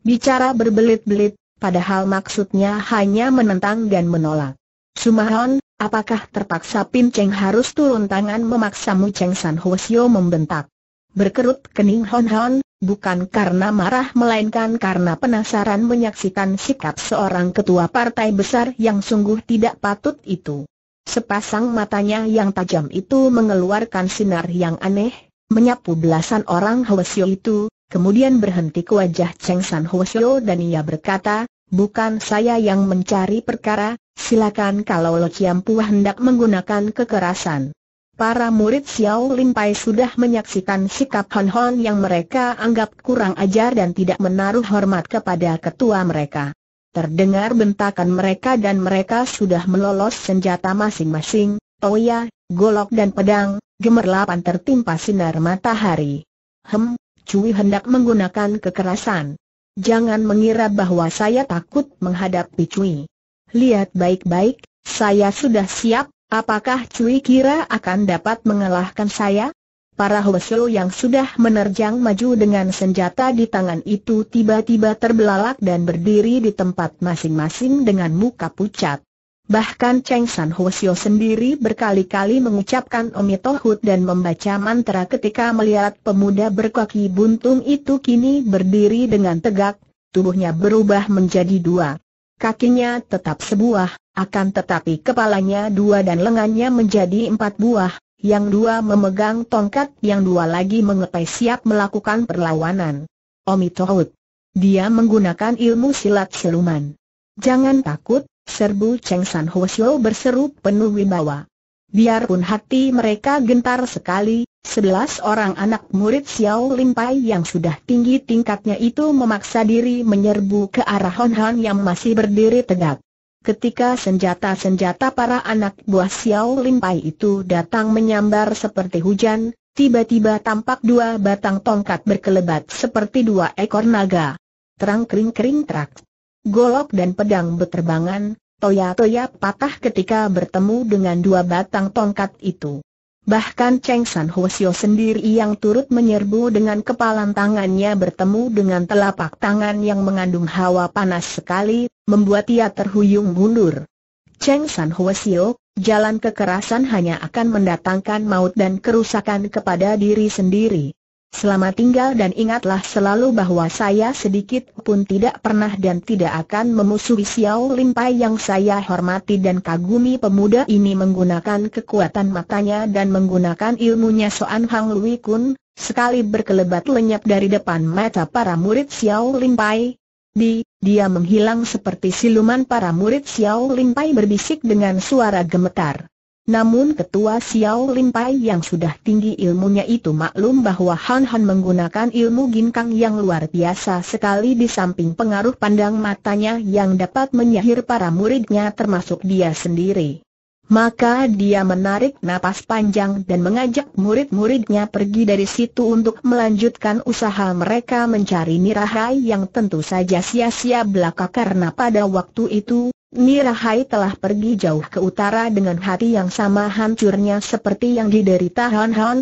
A: Bicara berbelit-belit, padahal maksudnya hanya menentang dan menolak. Sumahon, apakah terpaksa Pin Cheng harus turun tangan memaksamu Cheng San Hosio membentak? Berkerut kening Hon Hon, bukan karena marah melainkan karena penasaran menyaksikan sikap seorang ketua partai besar yang sungguh tidak patut itu. Sepasang matanya yang tajam itu mengeluarkan sinar yang aneh, menyapu belasan orang Hwasyo itu, kemudian berhenti ke wajah Cheng San Hwasyo dan ia berkata, bukan saya yang mencari perkara, silakan kalau Lo Chiam Pu hendak menggunakan kekerasan. Para murid Xiao Lin Pai sudah menyaksikan sikap Hon Hon yang mereka anggap kurang ajar dan tidak menaruh hormat kepada ketua mereka. Terdengar bentakan mereka dan mereka sudah melolos senjata masing-masing, toya, golok dan pedang, gemerlapan tertimpa sinar matahari. Hem, Cui hendak menggunakan kekerasan. Jangan mengira bahwa saya takut menghadapi Cui. Lihat baik-baik, saya sudah siap, apakah Cui kira akan dapat mengalahkan saya? para Hoshio yang sudah menerjang maju dengan senjata di tangan itu tiba-tiba terbelalak dan berdiri di tempat masing-masing dengan muka pucat. Bahkan Cheng San Hoshio sendiri berkali-kali mengucapkan omitohut dan membaca mantra ketika melihat pemuda berkaki buntung itu kini berdiri dengan tegak, tubuhnya berubah menjadi dua. Kakinya tetap sebuah, akan tetapi kepalanya dua dan lengannya menjadi empat buah, yang dua memegang tongkat, yang dua lagi mengepai siap melakukan perlawanan. Omi Dia menggunakan ilmu silat siluman. Jangan takut, serbu Cheng San Hosio berseru penuh wibawa. Biarpun hati mereka gentar sekali, Sebelas orang anak murid Xiao Pai yang sudah tinggi tingkatnya itu memaksa diri menyerbu ke arah Hon Han yang masih berdiri tegak ketika senjata-senjata para anak buah Xiao Limpai itu datang menyambar seperti hujan, tiba-tiba tampak dua batang tongkat berkelebat seperti dua ekor naga. Terang kering-kering terak. Golok dan pedang berterbangan, toya-toya patah ketika bertemu dengan dua batang tongkat itu. Bahkan Cheng San Hosio sendiri yang turut menyerbu dengan kepalan tangannya bertemu dengan telapak tangan yang mengandung hawa panas sekali, membuat ia terhuyung mundur. Cheng San Hosio, jalan kekerasan hanya akan mendatangkan maut dan kerusakan kepada diri sendiri. Selama tinggal dan ingatlah selalu bahwa saya sedikit pun tidak pernah dan tidak akan memusuhi Xiao Limpai yang saya hormati dan kagumi pemuda ini menggunakan kekuatan matanya dan menggunakan ilmunya Soan Hang Lui Kun, sekali berkelebat lenyap dari depan mata para murid Xiao Limpai. Di, dia menghilang seperti siluman para murid Xiao Limpai berbisik dengan suara gemetar. Namun ketua Xiao Lim Pai yang sudah tinggi ilmunya itu maklum bahwa Han Han menggunakan ilmu ginkang yang luar biasa sekali di samping pengaruh pandang matanya yang dapat menyihir para muridnya termasuk dia sendiri. Maka dia menarik napas panjang dan mengajak murid-muridnya pergi dari situ untuk melanjutkan usaha mereka mencari nirahai yang tentu saja sia-sia belaka karena pada waktu itu, Mirahai telah pergi jauh ke utara dengan hati yang sama hancurnya seperti yang diderita Han Han.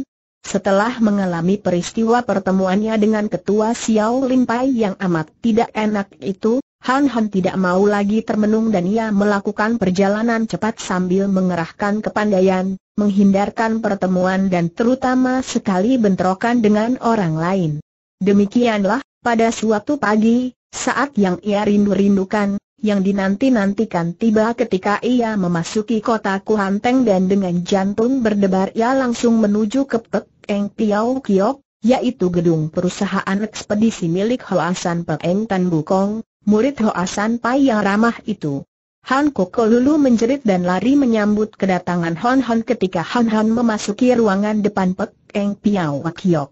A: Setelah mengalami peristiwa pertemuannya dengan ketua Xiao Limpai yang amat tidak enak itu, Han Han tidak mau lagi termenung dan ia melakukan perjalanan cepat sambil mengerahkan kepandaian, menghindarkan pertemuan dan terutama sekali bentrokan dengan orang lain. Demikianlah, pada suatu pagi, saat yang ia rindu-rindukan, yang dinanti-nantikan tiba ketika ia memasuki kota Kuhanteng dan dengan jantung berdebar ia langsung menuju ke Pek Eng Piau Kiok, yaitu gedung perusahaan ekspedisi milik Hoasan Pek Eng Tan Bukong, murid Hoasan Pai yang ramah itu. Han Koko Lulu menjerit dan lari menyambut kedatangan Hon Hon ketika Han Han memasuki ruangan depan Pek Eng Piau Kiok.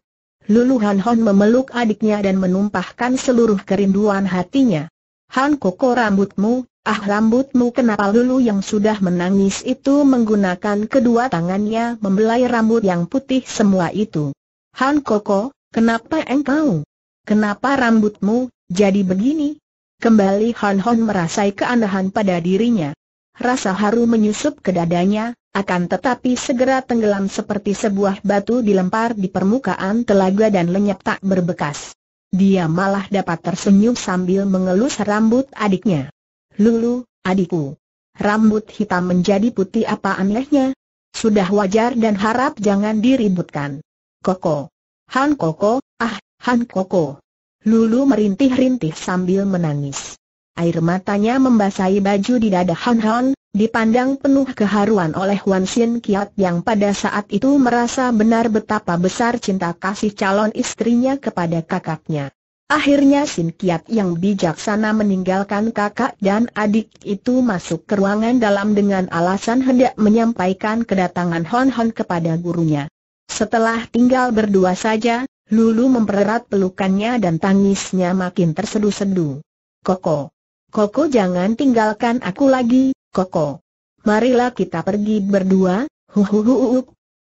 A: Lulu Han Hon memeluk adiknya dan menumpahkan seluruh kerinduan hatinya. Han Koko rambutmu, ah rambutmu kenapa Lulu yang sudah menangis itu menggunakan kedua tangannya membelai rambut yang putih semua itu. Han Koko, kenapa engkau? Kenapa rambutmu jadi begini? Kembali Han Hon merasai keanehan pada dirinya. Rasa haru menyusup ke dadanya, akan tetapi segera tenggelam seperti sebuah batu dilempar di permukaan telaga dan lenyap tak berbekas. Dia malah dapat tersenyum sambil mengelus rambut adiknya. Lulu, adikku. Rambut hitam menjadi putih apa anehnya? Sudah wajar dan harap jangan diributkan. Koko. Han Koko, ah, Han Koko. Lulu merintih-rintih sambil menangis. Air matanya membasahi baju di dada Han Han, Dipandang penuh keharuan oleh Wan Xin Kiat yang pada saat itu merasa benar betapa besar cinta kasih calon istrinya kepada kakaknya. Akhirnya Xin Kiat yang bijaksana meninggalkan kakak dan adik itu masuk ke ruangan dalam dengan alasan hendak menyampaikan kedatangan Hon Hon kepada gurunya. Setelah tinggal berdua saja, Lulu mempererat pelukannya dan tangisnya makin terseduh-seduh. Koko, Koko jangan tinggalkan aku lagi, Koko. Marilah kita pergi berdua,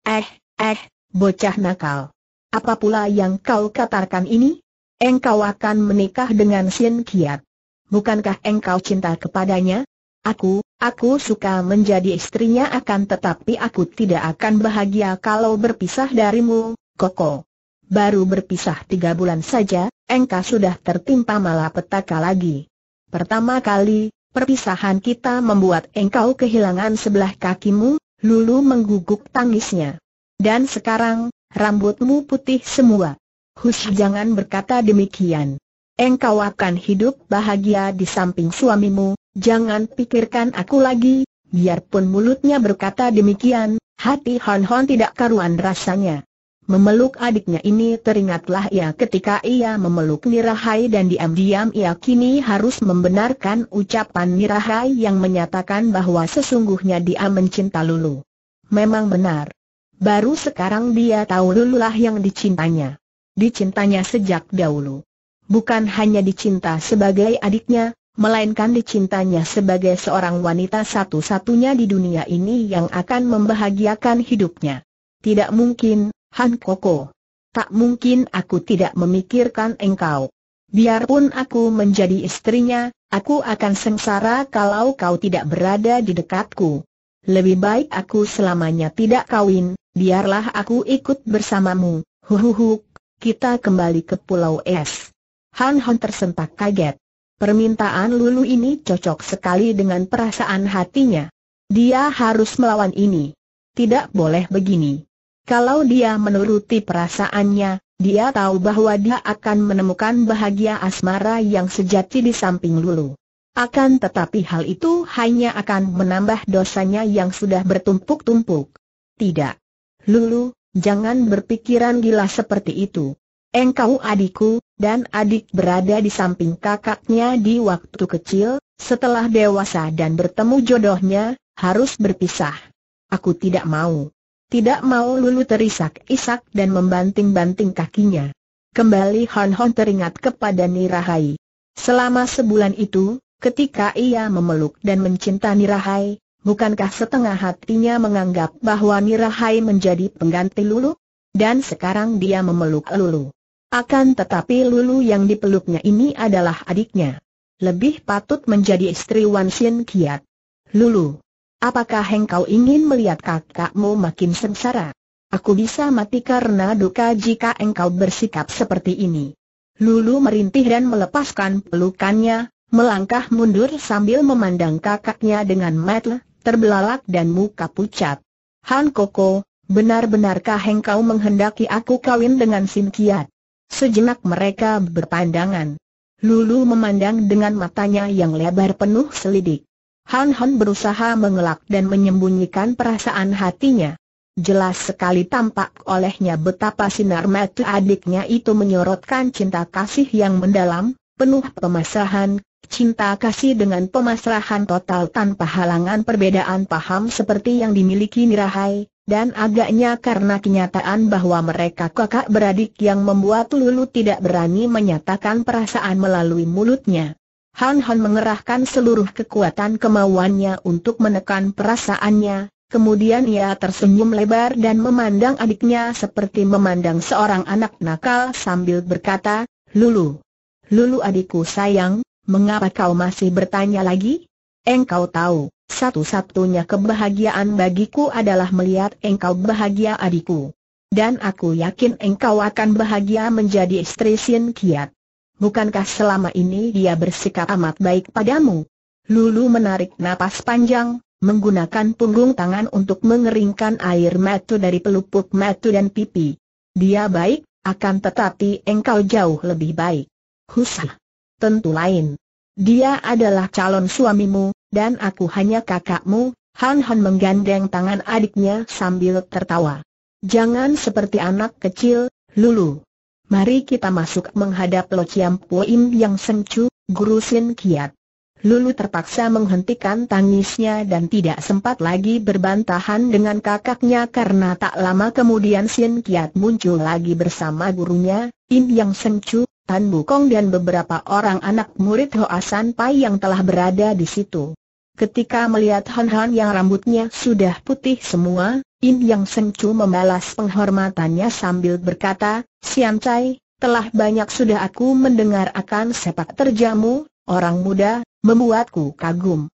A: Eh, eh, bocah nakal. Apa pula yang kau katakan ini? Engkau akan menikah dengan Sien Kiat. Bukankah engkau cinta kepadanya? Aku, aku suka menjadi istrinya akan tetapi aku tidak akan bahagia kalau berpisah darimu, Koko. Baru berpisah tiga bulan saja, engkau sudah tertimpa malapetaka lagi. Pertama kali, Perpisahan kita membuat engkau kehilangan sebelah kakimu, Lulu mengguguk tangisnya. Dan sekarang, rambutmu putih semua. Hush jangan berkata demikian. Engkau akan hidup bahagia di samping suamimu, jangan pikirkan aku lagi, biarpun mulutnya berkata demikian, hati Hon Hon tidak karuan rasanya. Memeluk adiknya ini teringatlah ia ketika ia memeluk Nirahai dan diam-diam ia kini harus membenarkan ucapan Nirahai yang menyatakan bahwa sesungguhnya dia mencinta Lulu. Memang benar. Baru sekarang dia tahu Lululah yang dicintanya. Dicintanya sejak dahulu. Bukan hanya dicinta sebagai adiknya, melainkan dicintanya sebagai seorang wanita satu-satunya di dunia ini yang akan membahagiakan hidupnya. Tidak mungkin, Han Koko. Tak mungkin aku tidak memikirkan engkau. Biarpun aku menjadi istrinya, aku akan sengsara kalau kau tidak berada di dekatku. Lebih baik aku selamanya tidak kawin, biarlah aku ikut bersamamu. Huhuhuk, kita kembali ke Pulau Es. Han Han tersentak kaget. Permintaan Lulu ini cocok sekali dengan perasaan hatinya. Dia harus melawan ini. Tidak boleh begini. Kalau dia menuruti perasaannya, dia tahu bahwa dia akan menemukan bahagia asmara yang sejati di samping Lulu. Akan tetapi hal itu hanya akan menambah dosanya yang sudah bertumpuk-tumpuk. Tidak. Lulu, jangan berpikiran gila seperti itu. Engkau adikku, dan adik berada di samping kakaknya di waktu kecil, setelah dewasa dan bertemu jodohnya, harus berpisah. Aku tidak mau. Tidak mau Lulu terisak-isak dan membanting-banting kakinya. Kembali Hon Hon teringat kepada Nirahai. Selama sebulan itu, ketika ia memeluk dan mencinta Nirahai, bukankah setengah hatinya menganggap bahwa Nirahai menjadi pengganti Lulu? Dan sekarang dia memeluk Lulu. Akan tetapi Lulu yang dipeluknya ini adalah adiknya. Lebih patut menjadi istri Wan Xin Kiat. Lulu, Apakah engkau ingin melihat kakakmu makin sengsara? Aku bisa mati karena duka jika engkau bersikap seperti ini. Lulu merintih dan melepaskan pelukannya, melangkah mundur sambil memandang kakaknya dengan mata terbelalak dan muka pucat. Han Koko, benar-benarkah engkau menghendaki aku kawin dengan Sim Kiat? Sejenak mereka berpandangan. Lulu memandang dengan matanya yang lebar penuh selidik. Han Han berusaha mengelak dan menyembunyikan perasaan hatinya. Jelas sekali tampak olehnya betapa sinar mata adiknya itu menyorotkan cinta kasih yang mendalam, penuh pemasahan, cinta kasih dengan pemasrahan total tanpa halangan perbedaan paham seperti yang dimiliki Nirahai, dan agaknya karena kenyataan bahwa mereka kakak beradik yang membuat Lulu tidak berani menyatakan perasaan melalui mulutnya. Han Han mengerahkan seluruh kekuatan kemauannya untuk menekan perasaannya, kemudian ia tersenyum lebar dan memandang adiknya seperti memandang seorang anak nakal sambil berkata, Lulu, Lulu adikku sayang, mengapa kau masih bertanya lagi? Engkau tahu, satu-satunya kebahagiaan bagiku adalah melihat engkau bahagia adikku. Dan aku yakin engkau akan bahagia menjadi istri Sin Kiat. Bukankah selama ini dia bersikap amat baik padamu? Lulu menarik napas panjang, menggunakan punggung tangan untuk mengeringkan air mata dari pelupuk mata dan pipi. Dia baik, akan tetapi engkau jauh lebih baik. Husah. Tentu lain. Dia adalah calon suamimu, dan aku hanya kakakmu, Han Han menggandeng tangan adiknya sambil tertawa. Jangan seperti anak kecil, Lulu. Mari kita masuk menghadap Lo Chiam Puim yang sengcu, Guru Sin Kiat. Lulu terpaksa menghentikan tangisnya dan tidak sempat lagi berbantahan dengan kakaknya karena tak lama kemudian Sin Kiat muncul lagi bersama gurunya, Im Yang Sencu, Tan Bukong dan beberapa orang anak murid Hoasan Pai yang telah berada di situ. Ketika melihat Han Han yang rambutnya sudah putih semua, In Yang Sencu membalas penghormatannya sambil berkata, Sian Chai, telah banyak sudah aku mendengar akan sepak terjamu, orang muda, membuatku kagum.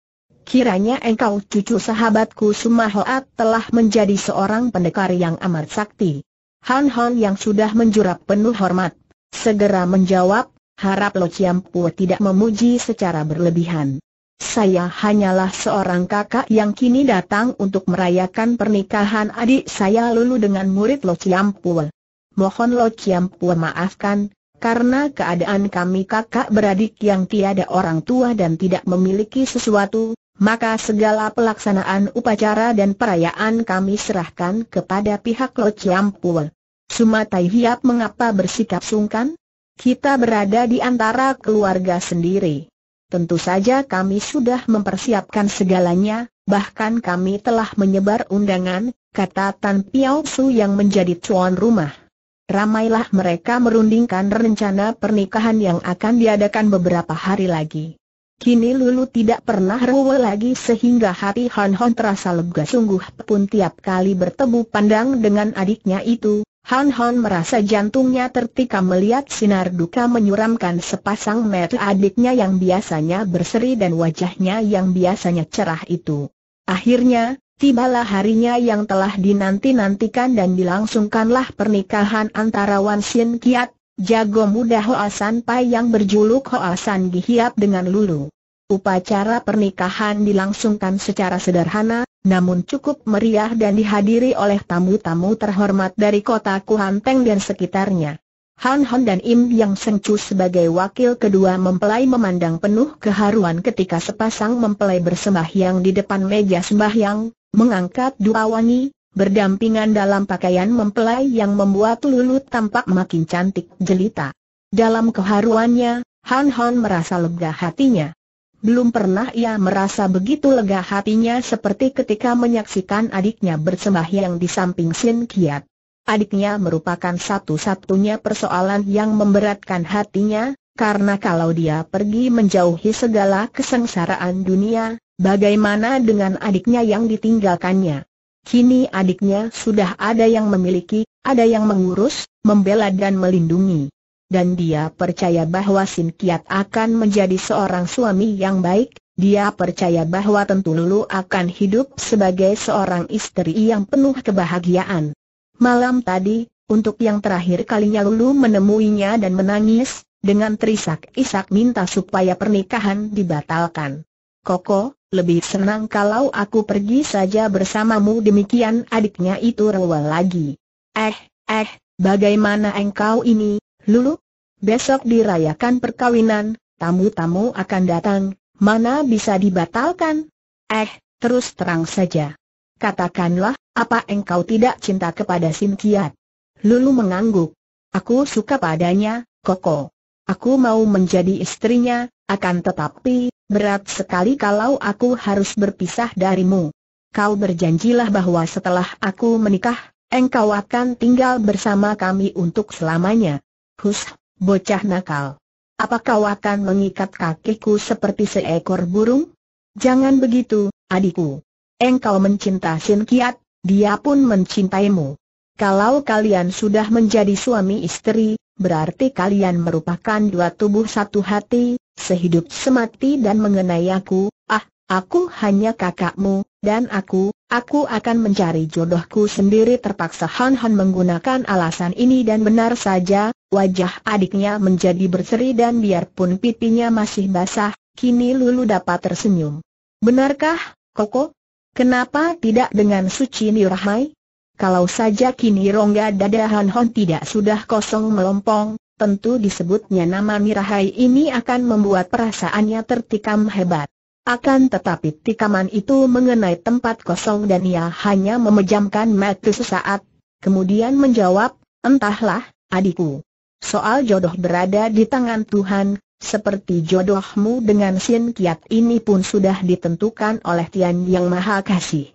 A: Kiranya engkau cucu sahabatku Sumahoat telah menjadi seorang pendekar yang amat sakti. Han Han yang sudah menjurap penuh hormat, segera menjawab, harap Lo Chiam Pua tidak memuji secara berlebihan. Saya hanyalah seorang kakak yang kini datang untuk merayakan pernikahan adik saya Lulu dengan murid Lo Ciampua. Mohon Lo Ciampua maafkan, karena keadaan kami kakak beradik yang tiada orang tua dan tidak memiliki sesuatu, maka segala pelaksanaan upacara dan perayaan kami serahkan kepada pihak Lo Ciampua. Sumatai Hiap mengapa bersikap sungkan? Kita berada di antara keluarga sendiri. Tentu saja kami sudah mempersiapkan segalanya, bahkan kami telah menyebar undangan, kata Tan Piao Su yang menjadi tuan rumah. Ramailah mereka merundingkan rencana pernikahan yang akan diadakan beberapa hari lagi. Kini Lulu tidak pernah ruwe lagi sehingga hati Han Hon terasa lega sungguh pun tiap kali bertemu pandang dengan adiknya itu, Han Han merasa jantungnya tertikam melihat sinar duka menyuramkan sepasang mata adiknya yang biasanya berseri dan wajahnya yang biasanya cerah itu. Akhirnya, tibalah harinya yang telah dinanti-nantikan dan dilangsungkanlah pernikahan antara Wan Xin Kiat, jago muda Hoa San Pai yang berjuluk Hoa San Gihiap dengan Lulu. Upacara pernikahan dilangsungkan secara sederhana, namun cukup meriah dan dihadiri oleh tamu-tamu terhormat dari kota Kuhanteng dan sekitarnya. Han Han dan Im Yang Sengcu sebagai wakil kedua mempelai memandang penuh keharuan ketika sepasang mempelai bersembahyang di depan meja sembahyang, mengangkat dua wangi, berdampingan dalam pakaian mempelai yang membuat Lulu tampak makin cantik jelita. Dalam keharuannya, Han Han merasa lega hatinya. Belum pernah ia merasa begitu lega hatinya seperti ketika menyaksikan adiknya bersembahyang di samping Sin Kiat. Adiknya merupakan satu-satunya persoalan yang memberatkan hatinya, karena kalau dia pergi menjauhi segala kesengsaraan dunia, bagaimana dengan adiknya yang ditinggalkannya? Kini adiknya sudah ada yang memiliki, ada yang mengurus, membela dan melindungi dan dia percaya bahwa Sin Kiat akan menjadi seorang suami yang baik, dia percaya bahwa tentu Lulu akan hidup sebagai seorang istri yang penuh kebahagiaan. Malam tadi, untuk yang terakhir kalinya Lulu menemuinya dan menangis, dengan terisak-isak minta supaya pernikahan dibatalkan. Koko, lebih senang kalau aku pergi saja bersamamu demikian adiknya itu rewel lagi. Eh, eh, bagaimana engkau ini, Lulu, besok dirayakan perkawinan, tamu-tamu akan datang, mana bisa dibatalkan? Eh, terus terang saja. Katakanlah, apa engkau tidak cinta kepada Sim Kiat? Lulu mengangguk. Aku suka padanya, Koko. Aku mau menjadi istrinya, akan tetapi, berat sekali kalau aku harus berpisah darimu. Kau berjanjilah bahwa setelah aku menikah, engkau akan tinggal bersama kami untuk selamanya. Hus, bocah nakal. Apakah kau akan mengikat kakiku seperti seekor burung? Jangan begitu, adikku. Engkau mencinta Sin Kiat, dia pun mencintaimu. Kalau kalian sudah menjadi suami istri, berarti kalian merupakan dua tubuh satu hati, sehidup semati dan mengenai aku, ah, aku hanya kakakmu, dan aku, aku akan mencari jodohku sendiri terpaksa Han Han menggunakan alasan ini dan benar saja, wajah adiknya menjadi berseri dan biarpun pipinya masih basah, kini Lulu dapat tersenyum. Benarkah, Koko? Kenapa tidak dengan Suci Nirahai? Kalau saja kini rongga dada Han Han tidak sudah kosong melompong, tentu disebutnya nama nirahai ini akan membuat perasaannya tertikam hebat. Akan tetapi tikaman itu mengenai tempat kosong dan ia hanya memejamkan mata sesaat, kemudian menjawab, entahlah, adikku. Soal jodoh berada di tangan Tuhan, seperti jodohmu dengan Sin Kiat ini pun sudah ditentukan oleh Tian Yang Maha Kasih.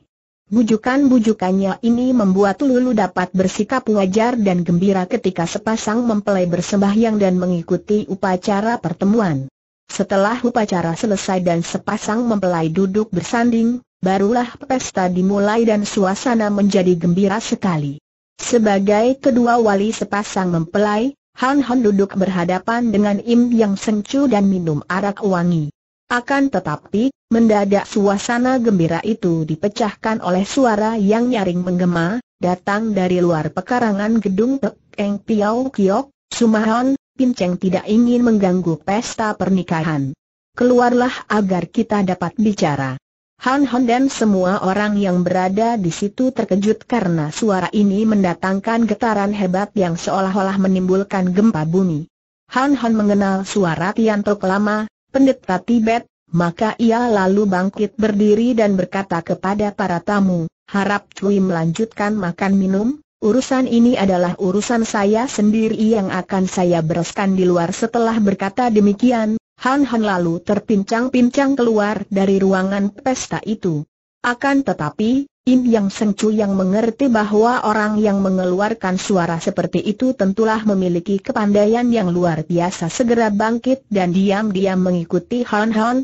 A: Bujukan-bujukannya ini membuat Lulu dapat bersikap wajar dan gembira ketika sepasang mempelai bersembahyang dan mengikuti upacara pertemuan. Setelah upacara selesai dan sepasang mempelai duduk bersanding, barulah pesta dimulai dan suasana menjadi gembira sekali. Sebagai kedua wali sepasang mempelai, Han Han duduk berhadapan dengan Im Yang Sengcu dan minum arak wangi. Akan tetapi, mendadak suasana gembira itu dipecahkan oleh suara yang nyaring menggema, datang dari luar pekarangan gedung Pek Eng Piau Kiok, Sumahon, Pinceng tidak ingin mengganggu pesta pernikahan. Keluarlah agar kita dapat bicara. Han Han dan semua orang yang berada di situ terkejut karena suara ini mendatangkan getaran hebat yang seolah-olah menimbulkan gempa bumi. Han Han mengenal suara Tian Tok Lama, pendeta Tibet, maka ia lalu bangkit berdiri dan berkata kepada para tamu, harap Cui melanjutkan makan minum, urusan ini adalah urusan saya sendiri yang akan saya bereskan di luar setelah berkata demikian, Han Han lalu terpincang-pincang keluar dari ruangan pesta itu. Akan tetapi, Im Yang Sengcu yang mengerti bahwa orang yang mengeluarkan suara seperti itu tentulah memiliki kepandaian yang luar biasa segera bangkit dan diam-diam mengikuti Han Han.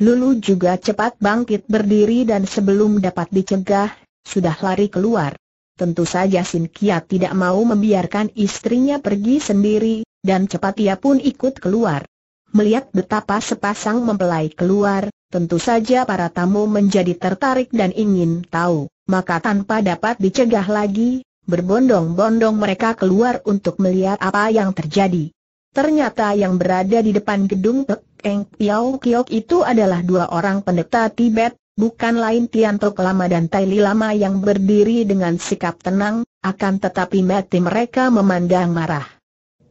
A: Lulu juga cepat bangkit berdiri dan sebelum dapat dicegah, sudah lari keluar. Tentu saja Sin Kiat tidak mau membiarkan istrinya pergi sendiri, dan cepat ia pun ikut keluar. Melihat betapa sepasang mempelai keluar, tentu saja para tamu menjadi tertarik dan ingin tahu, maka tanpa dapat dicegah lagi, berbondong-bondong mereka keluar untuk melihat apa yang terjadi. Ternyata yang berada di depan gedung Pek Eng Piao Kiok itu adalah dua orang pendeta Tibet, Bukan lain Tian Tok lama dan Tai Li lama yang berdiri dengan sikap tenang, akan tetapi mati mereka memandang marah.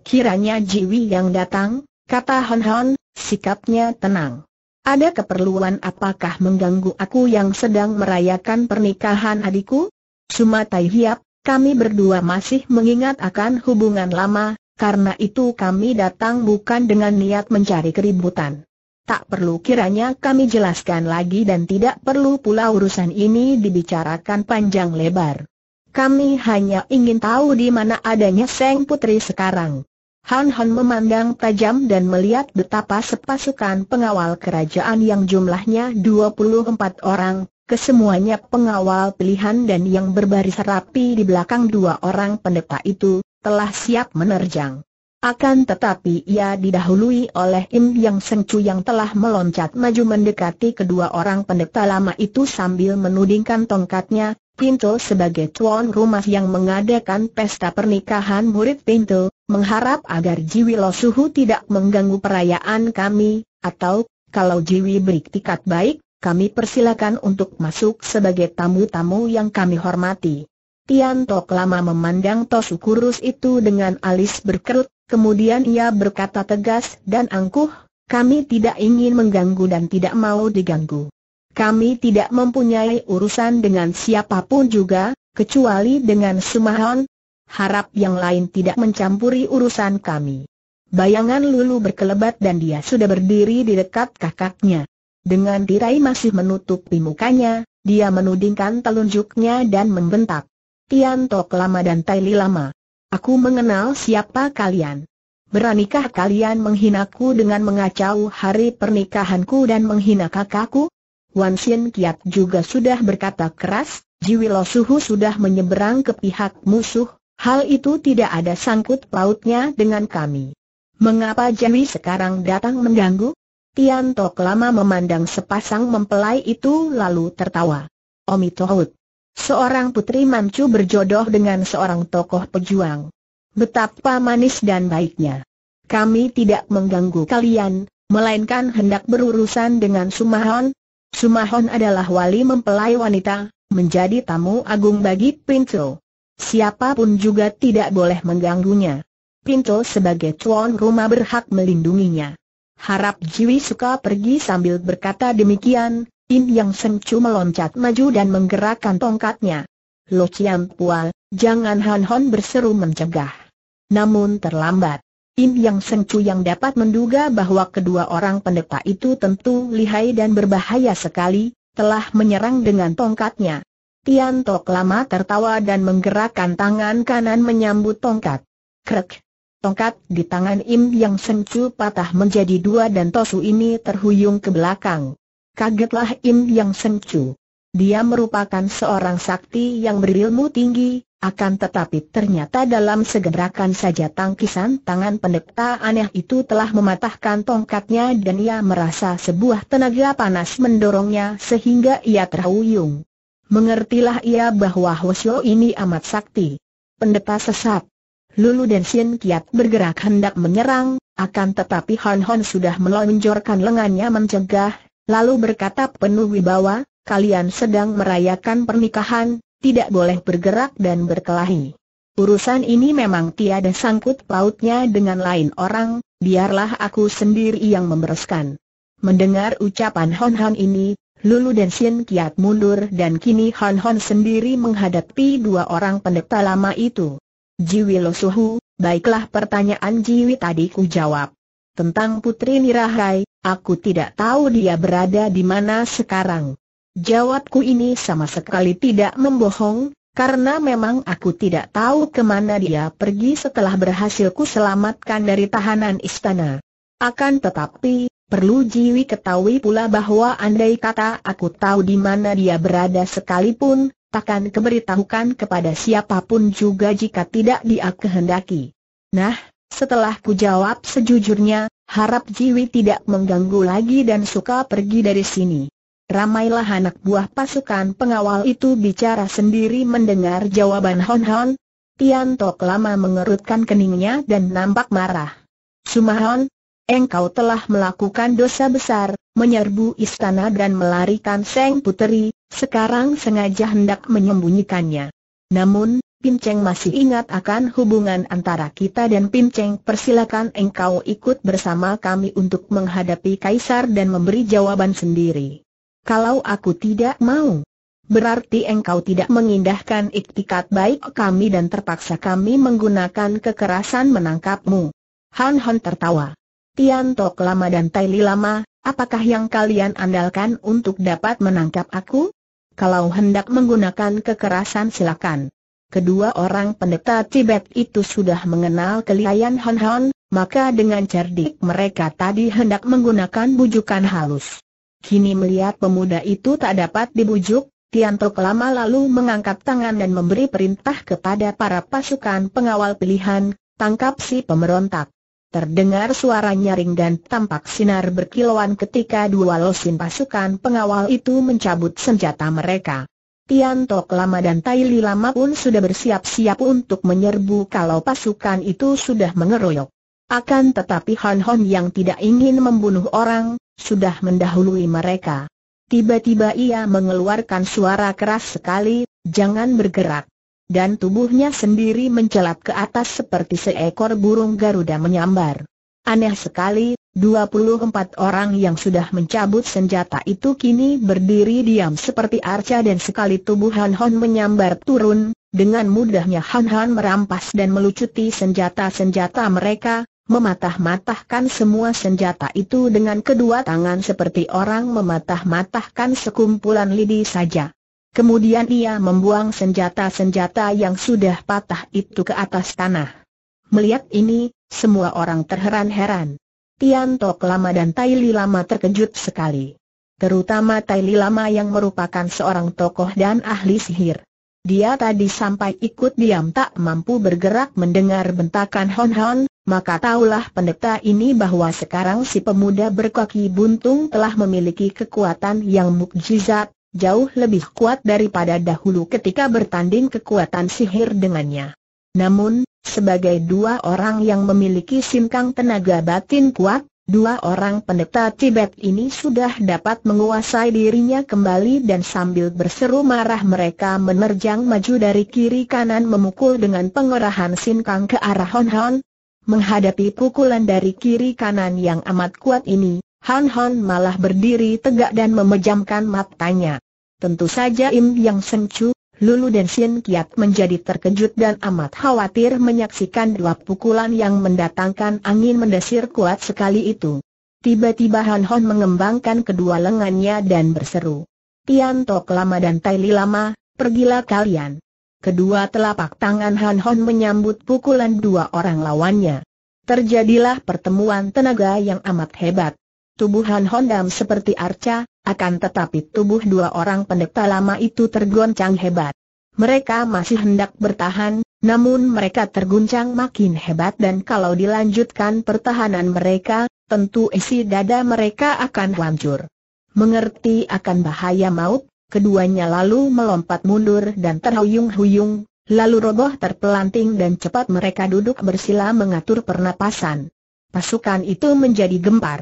A: Kiranya Jiwi yang datang, kata Hon Hon, sikapnya tenang. Ada keperluan apakah mengganggu aku yang sedang merayakan pernikahan adikku? Sumatai Hiap, kami berdua masih mengingat akan hubungan lama, karena itu kami datang bukan dengan niat mencari keributan. Tak perlu kiranya kami jelaskan lagi dan tidak perlu pula urusan ini dibicarakan panjang lebar. Kami hanya ingin tahu di mana adanya Seng Putri sekarang. Han Han memandang tajam dan melihat betapa sepasukan pengawal kerajaan yang jumlahnya 24 orang, kesemuanya pengawal pilihan dan yang berbaris rapi di belakang dua orang pendeta itu, telah siap menerjang. Akan tetapi ia didahului oleh Im Yang Sengcu yang telah meloncat maju mendekati kedua orang pendeta lama itu sambil menudingkan tongkatnya, Pinto sebagai tuan rumah yang mengadakan pesta pernikahan murid Pinto, mengharap agar Jiwi Losuhu tidak mengganggu perayaan kami, atau, kalau Jiwi beriktikat baik, kami persilakan untuk masuk sebagai tamu-tamu yang kami hormati. Tian Tok lama memandang Tosu kurus itu dengan alis berkerut, Kemudian ia berkata tegas dan angkuh, kami tidak ingin mengganggu dan tidak mau diganggu. Kami tidak mempunyai urusan dengan siapapun juga, kecuali dengan Sumahon. Harap yang lain tidak mencampuri urusan kami. Bayangan Lulu berkelebat dan dia sudah berdiri di dekat kakaknya. Dengan tirai masih menutupi mukanya, dia menudingkan telunjuknya dan membentak. Tian Tok Lama dan Tai Lama. Aku mengenal siapa kalian. Beranikah kalian menghinaku dengan mengacau hari pernikahanku dan menghina kakakku? Wan Xin Kiat juga sudah berkata keras, Lo Suhu sudah menyeberang ke pihak musuh, hal itu tidak ada sangkut pautnya dengan kami. Mengapa Jiwi sekarang datang mengganggu? Tian Tok lama memandang sepasang mempelai itu lalu tertawa. Omitohut, Seorang putri mancu berjodoh dengan seorang tokoh pejuang. Betapa manis dan baiknya. Kami tidak mengganggu kalian, melainkan hendak berurusan dengan Sumahon. Sumahon adalah wali mempelai wanita, menjadi tamu agung bagi Pinto. Siapapun juga tidak boleh mengganggunya. Pinto sebagai tuan rumah berhak melindunginya. Harap Jiwi suka pergi sambil berkata demikian, Im Yang Chu meloncat maju dan menggerakkan tongkatnya. Lo Chiam Pual, jangan Han Hon berseru mencegah. Namun terlambat. Im Yang Chu yang dapat menduga bahwa kedua orang pendeta itu tentu lihai dan berbahaya sekali, telah menyerang dengan tongkatnya. Tian Tok lama tertawa dan menggerakkan tangan kanan menyambut tongkat. Krek! Tongkat di tangan Im Yang Sencu patah menjadi dua dan Tosu ini terhuyung ke belakang kagetlah Im Yang Sencu. Dia merupakan seorang sakti yang berilmu tinggi, akan tetapi ternyata dalam segerakan saja tangkisan tangan pendekta aneh itu telah mematahkan tongkatnya dan ia merasa sebuah tenaga panas mendorongnya sehingga ia terhuyung. Mengertilah ia bahwa Hoshio ini amat sakti. Pendeta sesat. Lulu dan Sien Kiat bergerak hendak menyerang, akan tetapi Han Hon sudah melonjorkan lengannya mencegah, lalu berkata penuh wibawa, kalian sedang merayakan pernikahan, tidak boleh bergerak dan berkelahi. Urusan ini memang tiada sangkut pautnya dengan lain orang, biarlah aku sendiri yang membereskan. Mendengar ucapan Hon Hon ini, Lulu dan Sien kiat mundur dan kini Hon Hon sendiri menghadapi dua orang pendeta lama itu. Jiwi Losuhu, baiklah pertanyaan Jiwi tadi ku jawab. Tentang Putri Nirahai, Aku tidak tahu dia berada di mana sekarang. Jawabku ini sama sekali tidak membohong, karena memang aku tidak tahu kemana dia pergi setelah berhasil ku selamatkan dari tahanan istana. Akan tetapi, perlu Jiwi ketahui pula bahwa andai kata aku tahu di mana dia berada sekalipun, takkan keberitahukan kepada siapapun juga jika tidak dia kehendaki. Nah, setelah ku jawab sejujurnya, Harap Jiwi tidak mengganggu lagi dan suka pergi dari sini. Ramailah anak buah pasukan pengawal itu bicara sendiri mendengar jawaban Hon Hon. Tian Tok lama mengerutkan keningnya dan nampak marah. Sumahon, engkau telah melakukan dosa besar, menyerbu istana dan melarikan Seng Puteri, sekarang sengaja hendak menyembunyikannya. Namun, Pinceng masih ingat akan hubungan antara kita dan Pinceng persilakan engkau ikut bersama kami untuk menghadapi Kaisar dan memberi jawaban sendiri. Kalau aku tidak mau, berarti engkau tidak mengindahkan iktikat baik kami dan terpaksa kami menggunakan kekerasan menangkapmu. Han Han tertawa. Tian Tok Lama dan Tai Li Lama, apakah yang kalian andalkan untuk dapat menangkap aku? Kalau hendak menggunakan kekerasan silakan kedua orang pendeta Tibet itu sudah mengenal kelihayan Hon Hon, maka dengan cerdik mereka tadi hendak menggunakan bujukan halus. Kini melihat pemuda itu tak dapat dibujuk, Tianto lama lalu mengangkat tangan dan memberi perintah kepada para pasukan pengawal pilihan, tangkap si pemberontak. Terdengar suara nyaring dan tampak sinar berkilauan ketika dua losin pasukan pengawal itu mencabut senjata mereka. Tian Tok Lama dan Tai Li Lama pun sudah bersiap-siap untuk menyerbu kalau pasukan itu sudah mengeroyok. Akan tetapi Han Hon yang tidak ingin membunuh orang, sudah mendahului mereka. Tiba-tiba ia mengeluarkan suara keras sekali, jangan bergerak. Dan tubuhnya sendiri mencelat ke atas seperti seekor burung Garuda menyambar. Aneh sekali, 24 orang yang sudah mencabut senjata itu kini berdiri diam seperti arca dan sekali tubuh Han Hon menyambar turun, dengan mudahnya Han Han merampas dan melucuti senjata-senjata mereka, mematah-matahkan semua senjata itu dengan kedua tangan seperti orang mematah-matahkan sekumpulan lidi saja. Kemudian ia membuang senjata-senjata yang sudah patah itu ke atas tanah. Melihat ini, semua orang terheran-heran. Tian Tok Lama dan Tai Li Lama terkejut sekali. Terutama Tai Li Lama yang merupakan seorang tokoh dan ahli sihir. Dia tadi sampai ikut diam tak mampu bergerak mendengar bentakan Hon Hon, maka taulah pendeta ini bahwa sekarang si pemuda berkaki buntung telah memiliki kekuatan yang mukjizat, jauh lebih kuat daripada dahulu ketika bertanding kekuatan sihir dengannya. Namun, sebagai dua orang yang memiliki sinkang tenaga batin kuat, dua orang pendeta Tibet ini sudah dapat menguasai dirinya kembali dan sambil berseru marah mereka menerjang maju dari kiri kanan memukul dengan pengerahan sinkang ke arah Hon Hon. Menghadapi pukulan dari kiri kanan yang amat kuat ini, Hon Hon malah berdiri tegak dan memejamkan matanya. Tentu saja Im Yang Sengcu, Lulu dan Sien Kiat menjadi terkejut dan amat khawatir menyaksikan dua pukulan yang mendatangkan angin mendesir kuat sekali itu. Tiba-tiba Han Hon mengembangkan kedua lengannya dan berseru. Tian Tok Lama dan Tai Li Lama, pergilah kalian. Kedua telapak tangan Han Hon menyambut pukulan dua orang lawannya. Terjadilah pertemuan tenaga yang amat hebat tubuh Han Hondam seperti arca, akan tetapi tubuh dua orang pendeta lama itu tergoncang hebat. Mereka masih hendak bertahan, namun mereka terguncang makin hebat dan kalau dilanjutkan pertahanan mereka, tentu isi dada mereka akan hancur. Mengerti akan bahaya maut, keduanya lalu melompat mundur dan terhuyung-huyung, lalu roboh terpelanting dan cepat mereka duduk bersila mengatur pernapasan. Pasukan itu menjadi gempar.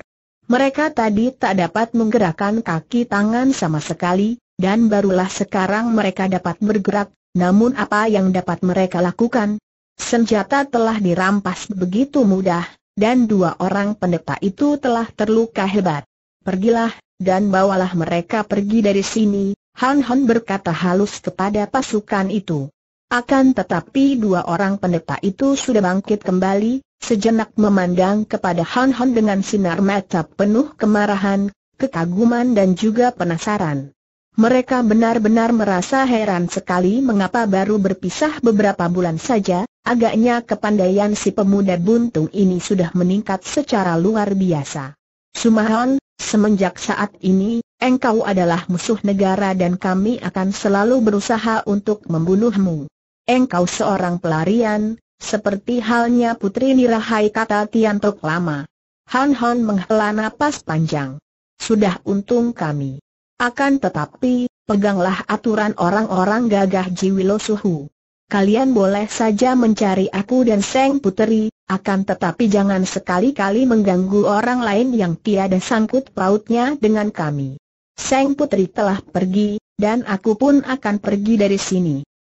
A: Mereka tadi tak dapat menggerakkan kaki tangan sama sekali, dan barulah sekarang mereka dapat bergerak, namun apa yang dapat mereka lakukan? Senjata telah dirampas begitu mudah, dan dua orang pendeta itu telah terluka hebat. Pergilah, dan bawalah mereka pergi dari sini, Han Han berkata halus kepada pasukan itu. Akan tetapi dua orang pendeta itu sudah bangkit kembali, sejenak memandang kepada Han Han dengan sinar mata penuh kemarahan, kekaguman dan juga penasaran. Mereka benar-benar merasa heran sekali mengapa baru berpisah beberapa bulan saja, agaknya kepandaian si pemuda buntung ini sudah meningkat secara luar biasa. Sumahon, semenjak saat ini, engkau adalah musuh negara dan kami akan selalu berusaha untuk membunuhmu engkau seorang pelarian, seperti halnya Putri Nirahai kata Tok lama. Han Han menghela napas panjang. Sudah untung kami. Akan tetapi, peganglah aturan orang-orang gagah Jiwilo Suhu. Kalian boleh saja mencari aku dan Seng Putri, akan tetapi jangan sekali-kali mengganggu orang lain yang tiada sangkut pautnya dengan kami. Seng Putri telah pergi, dan aku pun akan pergi dari sini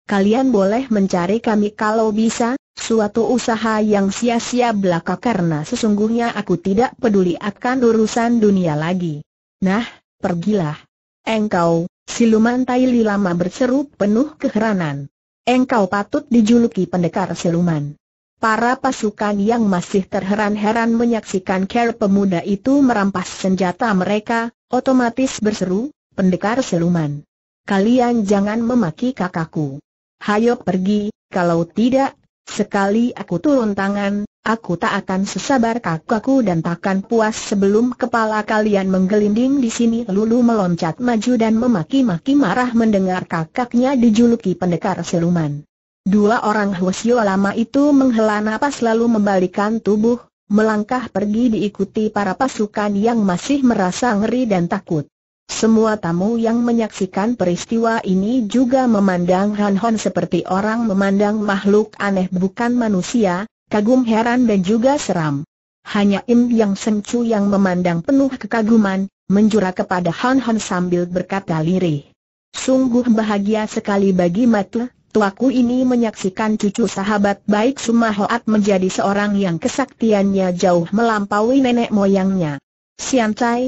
A: kalian boleh mencari kami kalau bisa, suatu usaha yang sia-sia belaka karena sesungguhnya aku tidak peduli akan urusan dunia lagi. Nah, pergilah. Engkau, siluman Taili lama berseru penuh keheranan. Engkau patut dijuluki pendekar siluman. Para pasukan yang masih terheran-heran menyaksikan care pemuda itu merampas senjata mereka, otomatis berseru, pendekar siluman. Kalian jangan memaki kakakku hayo pergi, kalau tidak, sekali aku turun tangan, aku tak akan sesabar kakakku dan takkan puas sebelum kepala kalian menggelinding di sini. Lulu meloncat maju dan memaki-maki marah mendengar kakaknya dijuluki pendekar siluman. Dua orang Hwasyo lama itu menghela napas lalu membalikan tubuh, melangkah pergi diikuti para pasukan yang masih merasa ngeri dan takut. Semua tamu yang menyaksikan peristiwa ini juga memandang Han Hon seperti orang memandang makhluk aneh bukan manusia, kagum heran dan juga seram. Hanya Im Yang Sencu yang memandang penuh kekaguman, menjura kepada Han Hon sambil berkata lirih. Sungguh bahagia sekali bagi Matu, tuaku ini menyaksikan cucu sahabat baik Sumahoat menjadi seorang yang kesaktiannya jauh melampaui nenek moyangnya. Sian Chai,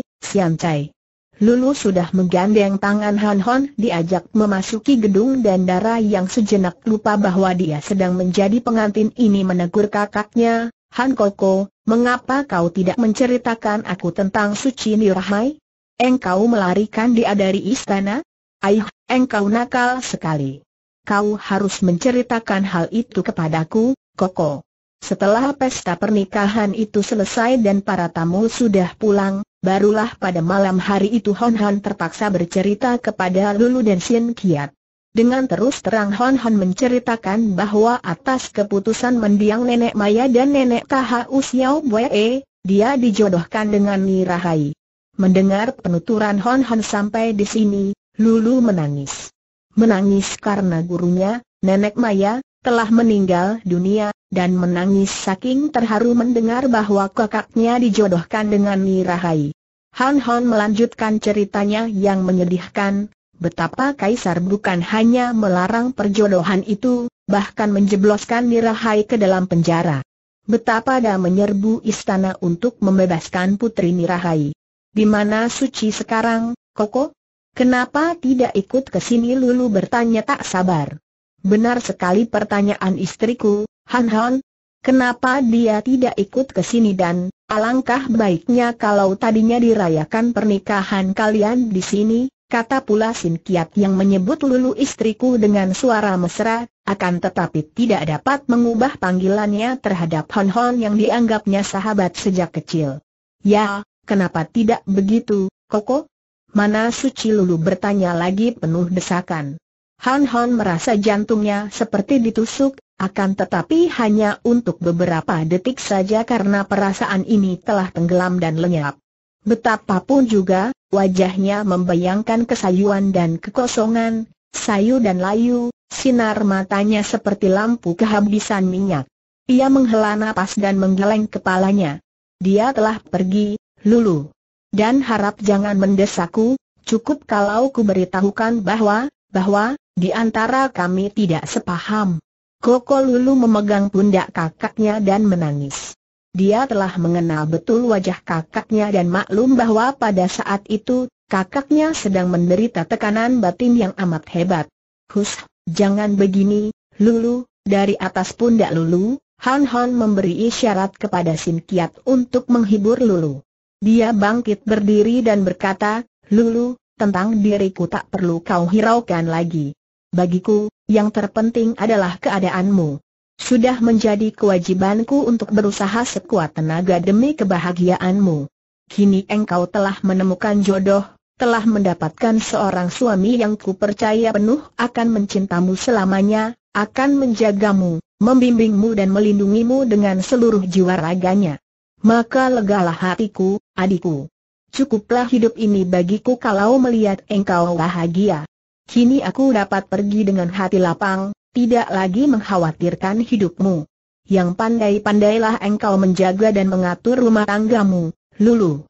A: Lulu sudah menggandeng tangan Han Hon diajak memasuki gedung dan darah yang sejenak lupa bahwa dia sedang menjadi pengantin ini menegur kakaknya, Han Koko, mengapa kau tidak menceritakan aku tentang Suci Nirhai? Engkau melarikan dia dari istana? Aih, engkau nakal sekali. Kau harus menceritakan hal itu kepadaku, Koko. Setelah pesta pernikahan itu selesai dan para tamu sudah pulang, Barulah pada malam hari itu Hon Hon terpaksa bercerita kepada Lulu dan Xin Kiat. Dengan terus terang Hon Hon menceritakan bahwa atas keputusan mendiang nenek Maya dan nenek Khu Usiao Bwe, dia dijodohkan dengan Nirahai. Mendengar penuturan Hon Hon sampai di sini, Lulu menangis. Menangis karena gurunya, nenek Maya, telah meninggal dunia, dan menangis saking terharu mendengar bahwa kakaknya dijodohkan dengan Nirahai. Han Hon melanjutkan ceritanya yang menyedihkan, betapa Kaisar bukan hanya melarang perjodohan itu, bahkan menjebloskan Nirahai ke dalam penjara. Betapa dia menyerbu istana untuk membebaskan putri Nirahai. Di mana suci sekarang, Koko? Kenapa tidak ikut ke sini Lulu bertanya tak sabar. Benar sekali pertanyaan istriku, Han Han. Kenapa dia tidak ikut ke sini dan alangkah baiknya kalau tadinya dirayakan pernikahan kalian di sini, kata pula Sin Kiat yang menyebut Lulu istriku dengan suara mesra, akan tetapi tidak dapat mengubah panggilannya terhadap Hon Hon yang dianggapnya sahabat sejak kecil. Ya, kenapa tidak begitu, Koko? Mana Suci Lulu bertanya lagi penuh desakan. Han Hon merasa jantungnya seperti ditusuk, akan tetapi hanya untuk beberapa detik saja karena perasaan ini telah tenggelam dan lenyap. Betapapun juga, wajahnya membayangkan kesayuan dan kekosongan, sayu dan layu, sinar matanya seperti lampu kehabisan minyak. Ia menghela nafas dan menggeleng kepalanya. Dia telah pergi, Lulu. Dan harap jangan mendesakku, cukup kalau ku beritahukan bahwa, bahwa, di antara kami tidak sepaham. Koko Lulu memegang pundak kakaknya dan menangis. Dia telah mengenal betul wajah kakaknya dan maklum bahwa pada saat itu, kakaknya sedang menderita tekanan batin yang amat hebat. Hus, jangan begini, Lulu, dari atas pundak Lulu, Han Han memberi isyarat kepada Sin Kiat untuk menghibur Lulu. Dia bangkit berdiri dan berkata, Lulu, tentang diriku tak perlu kau hiraukan lagi. Bagiku, yang terpenting adalah keadaanmu. Sudah menjadi kewajibanku untuk berusaha sekuat tenaga demi kebahagiaanmu. Kini engkau telah menemukan jodoh, telah mendapatkan seorang suami yang kupercaya penuh akan mencintamu selamanya, akan menjagamu, membimbingmu dan melindungimu dengan seluruh jiwa raganya. Maka legalah hatiku, adikku. Cukuplah hidup ini bagiku kalau melihat engkau bahagia. Kini aku dapat pergi dengan hati lapang, tidak lagi mengkhawatirkan hidupmu. Yang pandai-pandailah engkau menjaga dan mengatur rumah tanggamu, Lulu.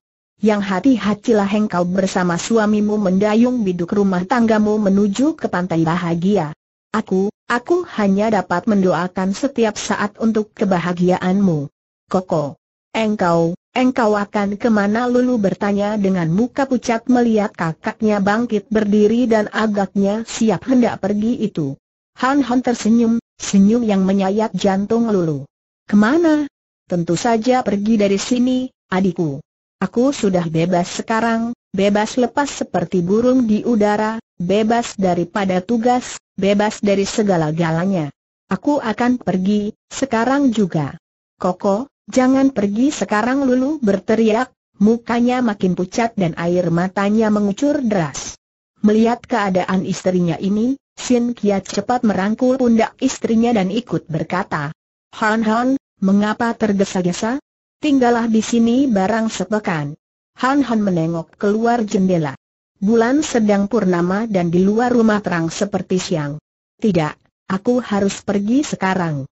A: Yang hati-hatilah engkau bersama suamimu mendayung biduk rumah tanggamu menuju ke pantai bahagia. Aku, aku hanya dapat mendoakan setiap saat untuk kebahagiaanmu. Koko. Engkau, Engkau akan kemana Lulu bertanya dengan muka pucat melihat kakaknya bangkit berdiri dan agaknya siap hendak pergi itu. Han Han tersenyum, senyum yang menyayat jantung Lulu. Kemana? Tentu saja pergi dari sini, adikku. Aku sudah bebas sekarang, bebas lepas seperti burung di udara, bebas daripada tugas, bebas dari segala galanya. Aku akan pergi, sekarang juga. Koko, Jangan pergi sekarang Lulu berteriak, mukanya makin pucat dan air matanya mengucur deras. Melihat keadaan istrinya ini, Sin Kia cepat merangkul pundak istrinya dan ikut berkata, Han Han, mengapa tergesa-gesa? Tinggallah di sini barang sepekan. Han Han menengok keluar jendela. Bulan sedang purnama dan di luar rumah terang seperti siang. Tidak, aku harus pergi sekarang.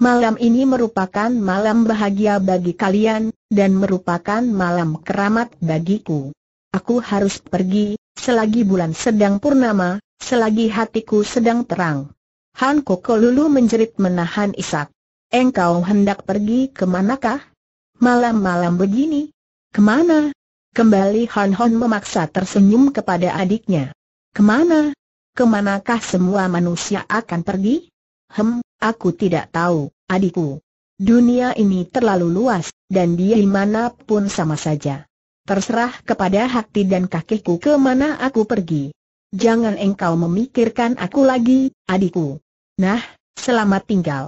A: Malam ini merupakan malam bahagia bagi kalian, dan merupakan malam keramat bagiku. Aku harus pergi, selagi bulan sedang purnama, selagi hatiku sedang terang. Han Koko Lulu menjerit menahan isak. Engkau hendak pergi ke manakah? Malam-malam begini? Kemana? Kembali Han Hon memaksa tersenyum kepada adiknya. Kemana? Kemanakah semua manusia akan pergi? Hem, aku tidak tahu, adikku. Dunia ini terlalu luas, dan dia dimanapun sama saja. Terserah kepada hati dan kakiku kemana aku pergi. Jangan engkau memikirkan aku lagi, adikku. Nah, selamat tinggal.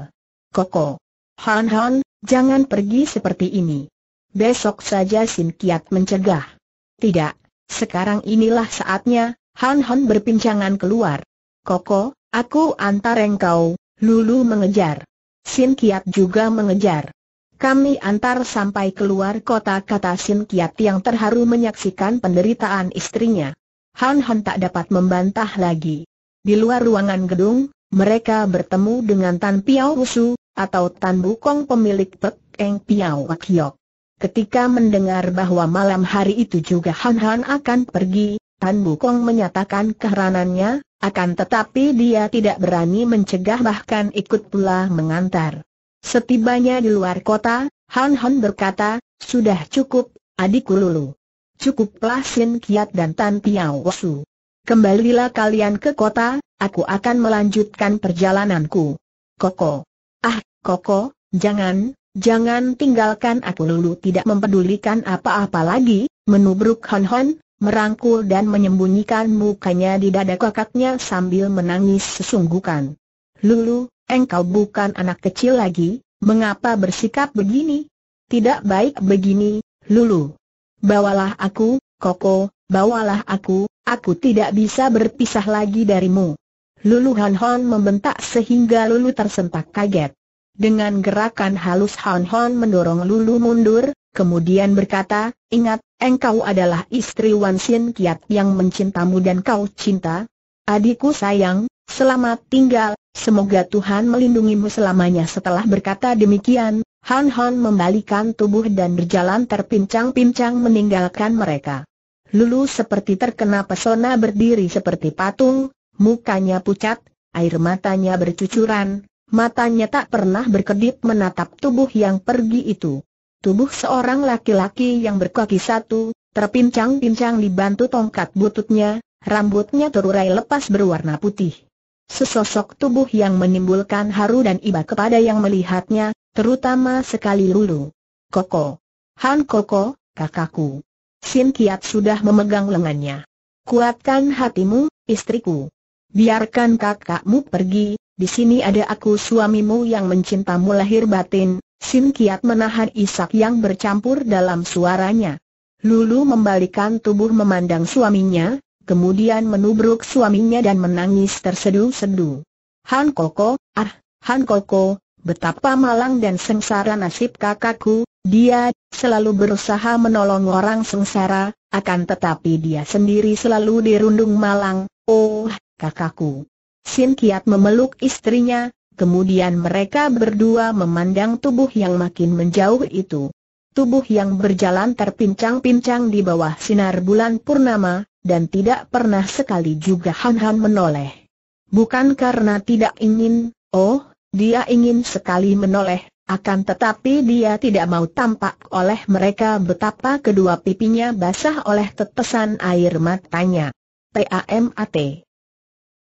A: Koko. Han Han, jangan pergi seperti ini. Besok saja Sin Kiat mencegah. Tidak, sekarang inilah saatnya, Han Han berpincangan keluar. Koko, aku antar engkau, Lulu mengejar. Sin Kiat juga mengejar. Kami antar sampai keluar kota kata Sin Kiat yang terharu menyaksikan penderitaan istrinya. Han Han tak dapat membantah lagi. Di luar ruangan gedung, mereka bertemu dengan Tan Piao Wusu, atau Tan Bukong pemilik Pek Eng Piao Wakyok. Ketika mendengar bahwa malam hari itu juga Han Han akan pergi, Tan Bukong menyatakan keheranannya, akan tetapi dia tidak berani mencegah bahkan ikut pula mengantar. Setibanya di luar kota, Han Han berkata, sudah cukup, adikku lulu. Cukuplah Sin Kiat dan Tan Piao Su. Kembalilah kalian ke kota, aku akan melanjutkan perjalananku. Koko. Ah, Koko, jangan, jangan tinggalkan aku lulu tidak mempedulikan apa-apa lagi, menubruk Han Han merangkul dan menyembunyikan mukanya di dada kakaknya sambil menangis sesungguhkan. Lulu, engkau bukan anak kecil lagi, mengapa bersikap begini? Tidak baik begini, Lulu. Bawalah aku, Koko, bawalah aku, aku tidak bisa berpisah lagi darimu. Lulu Han Hon membentak sehingga Lulu tersentak kaget. Dengan gerakan halus Han Hon mendorong Lulu mundur, Kemudian berkata, ingat, engkau adalah istri Wan Sien Kiat yang mencintamu dan kau cinta. Adikku sayang, selamat tinggal, semoga Tuhan melindungimu selamanya setelah berkata demikian, Han Han membalikan tubuh dan berjalan terpincang-pincang meninggalkan mereka. Lulu seperti terkena pesona berdiri seperti patung, mukanya pucat, air matanya bercucuran, matanya tak pernah berkedip menatap tubuh yang pergi itu. Tubuh seorang laki-laki yang berkaki satu, terpincang-pincang dibantu tongkat bututnya, rambutnya terurai lepas berwarna putih. Sesosok tubuh yang menimbulkan haru dan iba kepada yang melihatnya, terutama sekali Lulu. Koko. Han Koko, kakakku. Sin Kiat sudah memegang lengannya. Kuatkan hatimu, istriku. Biarkan kakakmu pergi, di sini ada aku suamimu yang mencintamu lahir batin, Sin Kiat menahan isak yang bercampur dalam suaranya. Lulu membalikan tubuh memandang suaminya, kemudian menubruk suaminya dan menangis tersedu-sedu. Han Koko, ah, Han Koko, betapa malang dan sengsara nasib kakakku, dia selalu berusaha menolong orang sengsara, akan tetapi dia sendiri selalu dirundung malang, oh, kakakku. Sin Kiat memeluk istrinya, kemudian mereka berdua memandang tubuh yang makin menjauh itu. Tubuh yang berjalan terpincang-pincang di bawah sinar bulan purnama, dan tidak pernah sekali juga Han Han menoleh. Bukan karena tidak ingin, oh, dia ingin sekali menoleh, akan tetapi dia tidak mau tampak oleh mereka betapa kedua pipinya basah oleh tetesan air matanya. PAMAT